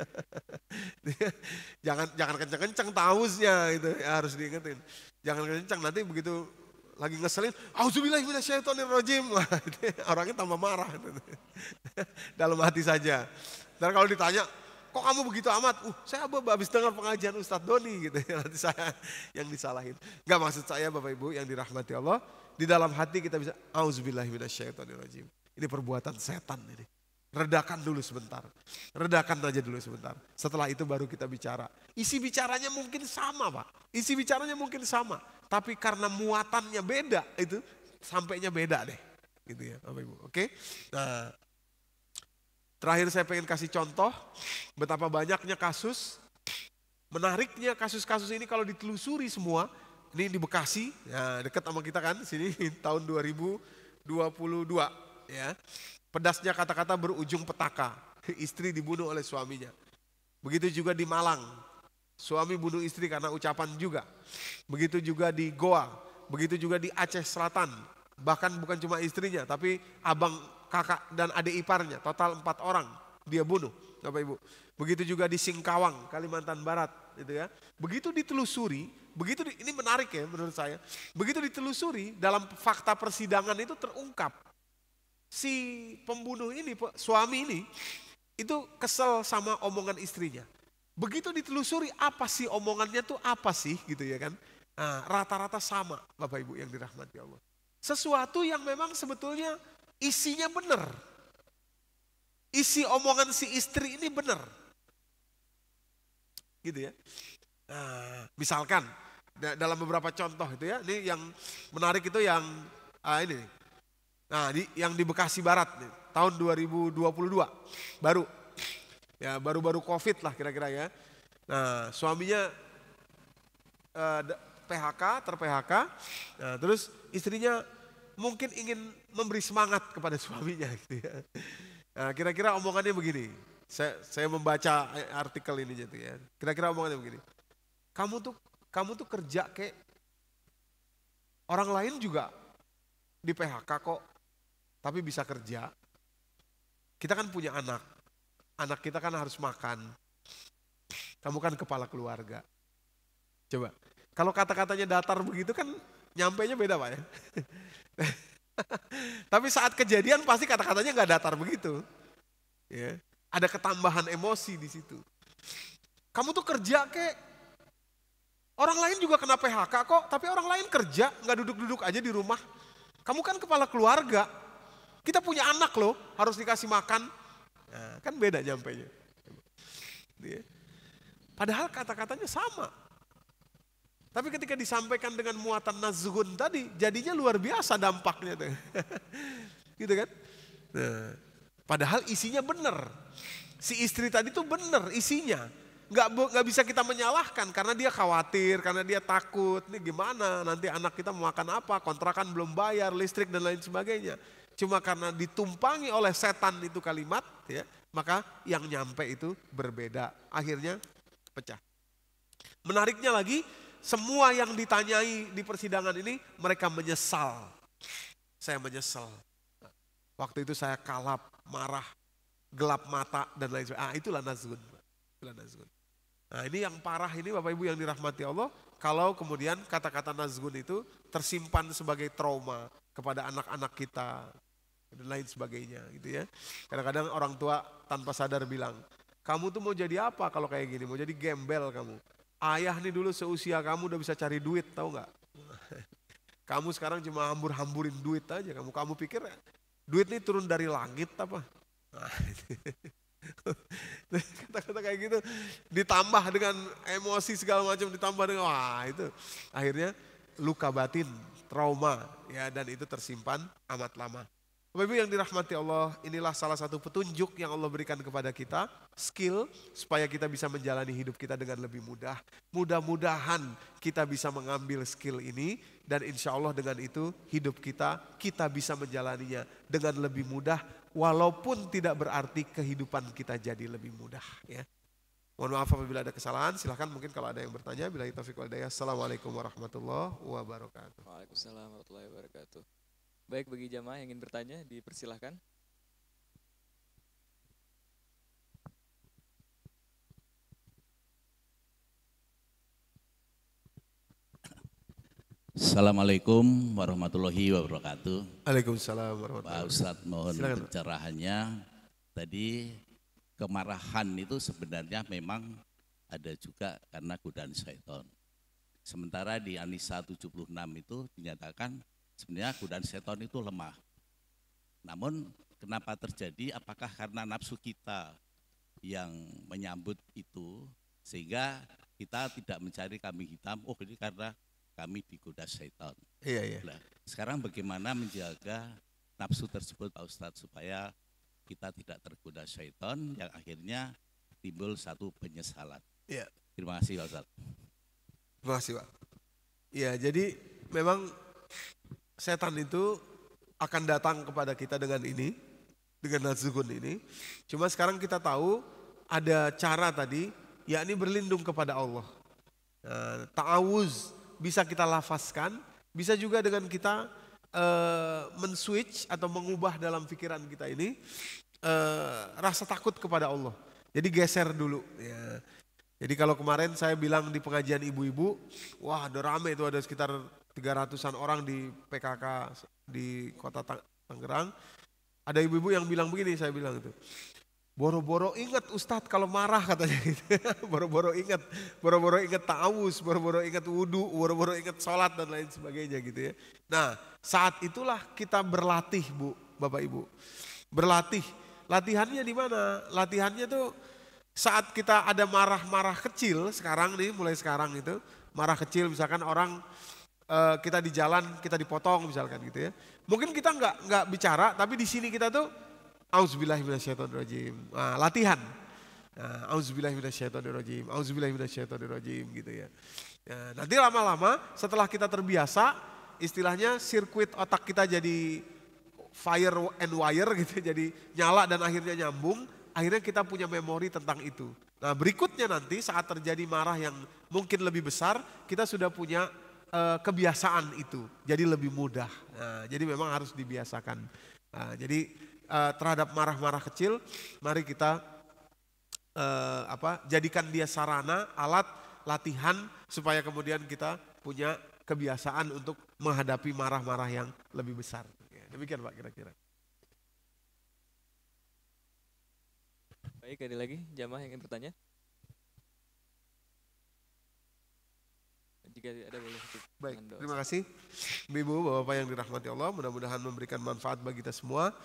jangan jangan kenceng-kenceng tausnya itu ya, harus diingetin. Jangan kenceng nanti begitu lagi ngeselin, auzubillah minasyaitonir rajim. Orangnya tambah marah. Gitu. Dalam hati saja. Dan kalau ditanya, kok kamu begitu amat? Uh, saya habis dengar pengajian Ustadz Doni gitu. ya Nanti saya yang disalahin. Enggak maksud saya Bapak Ibu yang dirahmati Allah di dalam hati kita bisa auzubillahiminasyaitonirrojim. Ini perbuatan setan ini. Redakan dulu sebentar. Redakan aja dulu sebentar. Setelah itu baru kita bicara. Isi bicaranya mungkin sama Pak. Isi bicaranya mungkin sama. Tapi karena muatannya beda itu sampainya beda deh. Gitu ya Bapak Ibu. Oke. Nah, terakhir saya pengen kasih contoh betapa banyaknya kasus. Menariknya kasus-kasus ini kalau ditelusuri semua ini di Bekasi, ya dekat sama kita kan, sini tahun 2022 ya. Pedasnya kata-kata berujung petaka, istri dibunuh oleh suaminya. Begitu juga di Malang, suami bunuh istri karena ucapan juga. Begitu juga di Goa, begitu juga di Aceh Selatan, bahkan bukan cuma istrinya, tapi abang, kakak, dan adik iparnya, total empat orang dia bunuh, Bapak Ibu. Begitu juga di Singkawang, Kalimantan Barat, gitu ya. Begitu ditelusuri, Begitu di, ini menarik ya menurut saya. Begitu ditelusuri dalam fakta persidangan itu terungkap. Si pembunuh ini, suami ini itu kesel sama omongan istrinya. Begitu ditelusuri apa sih omongannya tuh apa sih gitu ya kan. rata nah, rata-rata sama Bapak Ibu yang dirahmati Allah. Sesuatu yang memang sebetulnya isinya benar. Isi omongan si istri ini benar. Gitu ya. Nah, misalkan dalam beberapa contoh itu ya. Ini yang menarik itu yang ah ini Nah, di, yang di Bekasi Barat nih, tahun 2022 baru ya baru-baru Covid lah kira-kira ya. Nah, suaminya eh, PHK, ter-PHK. Nah, terus istrinya mungkin ingin memberi semangat kepada suaminya gitu ya. Nah, kira-kira omongannya begini. Saya saya membaca artikel ini gitu ya. Kira-kira omongannya begini. Kamu tuh kamu tuh kerja kek. Orang lain juga di PHK kok, tapi bisa kerja. Kita kan punya anak. Anak kita kan harus makan. Kamu kan kepala keluarga. Coba, kalau kata-katanya datar begitu kan nyampainya beda Pak ya. Tapi saat kejadian pasti kata-katanya nggak datar begitu. Ya. Ada ketambahan emosi di situ. Kamu tuh kerja kek. Orang lain juga kena PHK kok, tapi orang lain kerja, nggak duduk-duduk aja di rumah. Kamu kan kepala keluarga, kita punya anak loh, harus dikasih makan. Nah, kan beda nyampainya. Iya. Padahal kata-katanya sama. Tapi ketika disampaikan dengan muatan nazgun tadi, jadinya luar biasa dampaknya. Tuh. gitu kan? Nah, padahal isinya benar. Si istri tadi tuh benar isinya nggak nggak bisa kita menyalahkan karena dia khawatir, karena dia takut. Ini gimana? Nanti anak kita mau makan apa? Kontrakan belum bayar, listrik dan lain sebagainya. Cuma karena ditumpangi oleh setan itu kalimat, ya, maka yang nyampe itu berbeda. Akhirnya pecah. Menariknya lagi, semua yang ditanyai di persidangan ini mereka menyesal. Saya menyesal. Waktu itu saya kalap, marah, gelap mata dan lain sebagainya. Ah, itulah nazgun. Itulah nazgun. Nah ini yang parah ini Bapak Ibu yang dirahmati Allah, kalau kemudian kata-kata nazgun itu tersimpan sebagai trauma kepada anak-anak kita dan lain sebagainya gitu ya. Kadang-kadang orang tua tanpa sadar bilang, kamu tuh mau jadi apa kalau kayak gini? Mau jadi gembel kamu. Ayah nih dulu seusia kamu udah bisa cari duit tau nggak? Kamu sekarang cuma hambur-hamburin duit aja kamu. Kamu pikir duit nih turun dari langit apa? Nah, Kata-kata kayak gitu ditambah dengan emosi segala macam ditambah dengan wah itu akhirnya luka batin, trauma ya dan itu tersimpan amat lama. Bapak Ibu yang dirahmati Allah, inilah salah satu petunjuk yang Allah berikan kepada kita, skill supaya kita bisa menjalani hidup kita dengan lebih mudah. Mudah-mudahan kita bisa mengambil skill ini dan insya Allah dengan itu hidup kita, kita bisa menjalaninya dengan lebih mudah walaupun tidak berarti kehidupan kita jadi lebih mudah. Ya. Mohon maaf apabila ada kesalahan, silahkan mungkin kalau ada yang bertanya. Bila kita wal daya. Assalamualaikum warahmatullahi wabarakatuh. Waalaikumsalam warahmatullahi wabarakatuh. Baik bagi jamaah yang ingin bertanya, dipersilahkan. Assalamualaikum warahmatullahi wabarakatuh. Waalaikumsalam warahmatullahi wabarakatuh. Pak Ustadz mohon Silakan. pencerahannya. Tadi kemarahan itu sebenarnya memang ada juga karena godaan setan. Sementara di Anisa 76 itu dinyatakan sebenarnya godaan setan itu lemah. Namun kenapa terjadi? Apakah karena nafsu kita yang menyambut itu sehingga kita tidak mencari kambing hitam? Oh ini karena kami digoda setan. Iya, iya. Nah, sekarang bagaimana menjaga nafsu tersebut Pak Ustadz supaya kita tidak tergoda setan yang akhirnya timbul satu penyesalan. Iya. Terima kasih Pak Ustadz. Terima kasih Pak. Iya, jadi memang setan itu akan datang kepada kita dengan ini, dengan nazukun ini. Cuma sekarang kita tahu ada cara tadi, yakni berlindung kepada Allah. Nah, ta'awuz, bisa kita lafazkan, bisa juga dengan kita uh, menswitch atau mengubah dalam pikiran kita ini uh, rasa takut kepada Allah. Jadi geser dulu. Ya. Jadi kalau kemarin saya bilang di pengajian ibu-ibu, wah ada rame itu ada sekitar 300-an orang di PKK di kota Tangerang. Ada ibu-ibu yang bilang begini, saya bilang itu. Boro-boro ingat Ustadz kalau marah katanya gitu. Boro-boro ingat, boro-boro ingat ta'awus, boro-boro ingat wudhu, boro-boro ingat sholat dan lain sebagainya gitu ya. Nah saat itulah kita berlatih Bu, Bapak Ibu. Berlatih, latihannya di mana? Latihannya tuh saat kita ada marah-marah kecil sekarang nih mulai sekarang itu. Marah kecil misalkan orang eh, kita di jalan kita dipotong misalkan gitu ya. Mungkin kita nggak nggak bicara tapi di sini kita tuh Auzubillahiminasyaitonirrojim. Nah, latihan. Nah, Auzubillahiminasyaitonirrojim. rojiim. gitu ya. Nah, nanti lama-lama setelah kita terbiasa, istilahnya sirkuit otak kita jadi fire and wire gitu, ya, jadi nyala dan akhirnya nyambung. Akhirnya kita punya memori tentang itu. Nah berikutnya nanti saat terjadi marah yang mungkin lebih besar, kita sudah punya eh, kebiasaan itu. Jadi lebih mudah. Nah, jadi memang harus dibiasakan. Nah, jadi uh, terhadap marah-marah kecil, mari kita uh, apa jadikan dia sarana, alat latihan supaya kemudian kita punya kebiasaan untuk menghadapi marah-marah yang lebih besar. Ya, demikian Pak kira-kira. Baik, ada lagi jamaah yang ingin bertanya? Jika ada boleh. Baik, terima kasih. Ibu, Bapak yang dirahmati Allah, mudah-mudahan memberikan manfaat bagi kita semua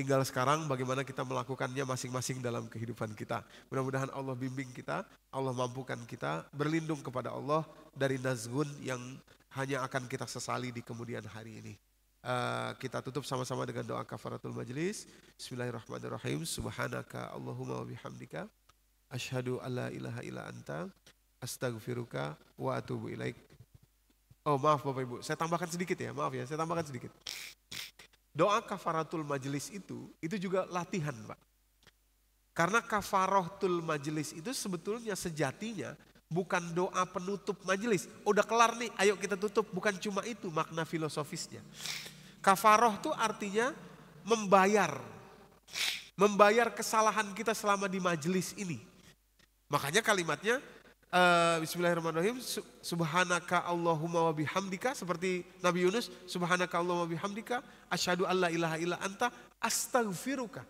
tinggal sekarang bagaimana kita melakukannya masing-masing dalam kehidupan kita. Mudah-mudahan Allah bimbing kita, Allah mampukan kita berlindung kepada Allah dari nazgun yang hanya akan kita sesali di kemudian hari ini. Uh, kita tutup sama-sama dengan doa kafaratul majlis Bismillahirrahmanirrahim. Subhanaka Allahumma wa bihamdika Ashadu alla ilaha illa anta astaghfiruka wa atubu ilaik. Oh, maaf Bapak Ibu. Saya tambahkan sedikit ya. Maaf ya, saya tambahkan sedikit. Doa kafaratul majelis itu, itu juga latihan Pak. Karena kafarohtul majelis itu sebetulnya sejatinya bukan doa penutup majelis. Udah kelar nih, ayo kita tutup. Bukan cuma itu makna filosofisnya. Kafaroh tuh artinya membayar. Membayar kesalahan kita selama di majelis ini. Makanya kalimatnya Eh, bismillahirrahmanirrahim Subhanaka Allahumma wa bihamdika seperti Nabi Yunus Subhanaka Allahumma bihamdika asyhadu alla ilaha illa anta astaghfiruka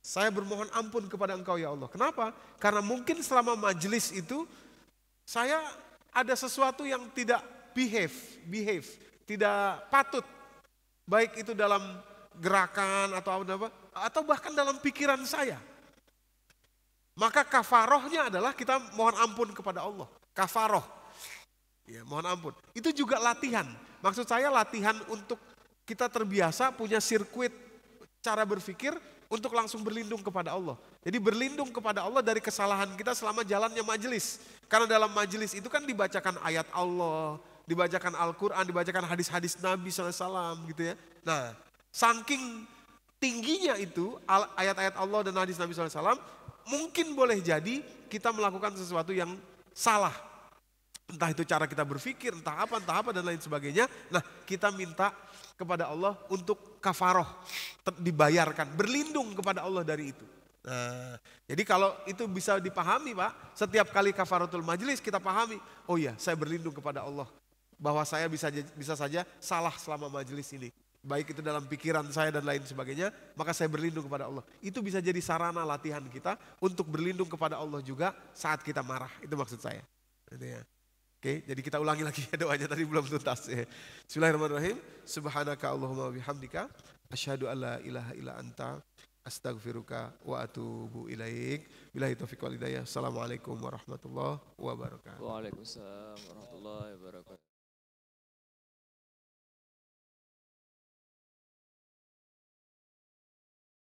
saya bermohon ampun kepada engkau ya Allah kenapa karena mungkin selama majelis itu saya ada sesuatu yang tidak behave behave tidak patut baik itu dalam gerakan atau apa atau bahkan dalam pikiran saya maka kafarohnya adalah kita mohon ampun kepada Allah. Kafaroh. Ya, mohon ampun. Itu juga latihan. Maksud saya latihan untuk kita terbiasa punya sirkuit cara berpikir untuk langsung berlindung kepada Allah. Jadi berlindung kepada Allah dari kesalahan kita selama jalannya majelis. Karena dalam majelis itu kan dibacakan ayat Allah, dibacakan Al-Quran, dibacakan hadis-hadis Nabi SAW gitu ya. Nah, saking tingginya itu ayat-ayat Allah dan hadis Nabi SAW, mungkin boleh jadi kita melakukan sesuatu yang salah. Entah itu cara kita berpikir, entah apa, entah apa dan lain sebagainya. Nah kita minta kepada Allah untuk kafaroh, dibayarkan, berlindung kepada Allah dari itu. Nah, jadi kalau itu bisa dipahami Pak, setiap kali kafaratul majelis kita pahami, oh iya saya berlindung kepada Allah bahwa saya bisa bisa saja salah selama majelis ini baik itu dalam pikiran saya dan lain sebagainya, maka saya berlindung kepada Allah. Itu bisa jadi sarana latihan kita untuk berlindung kepada Allah juga saat kita marah. Itu maksud saya. Gitu ya. Oke, jadi kita ulangi lagi ya doanya tadi belum tuntas. Ya. Bismillahirrahmanirrahim. Subhanaka Allahumma bihamdika asyhadu alla ilaha illa anta astagfiruka wa atubu ilaik. Bilahi taufiq wal hidayah. Assalamualaikum warahmatullahi wabarakatuh. Waalaikumsalam warahmatullahi wabarakatuh.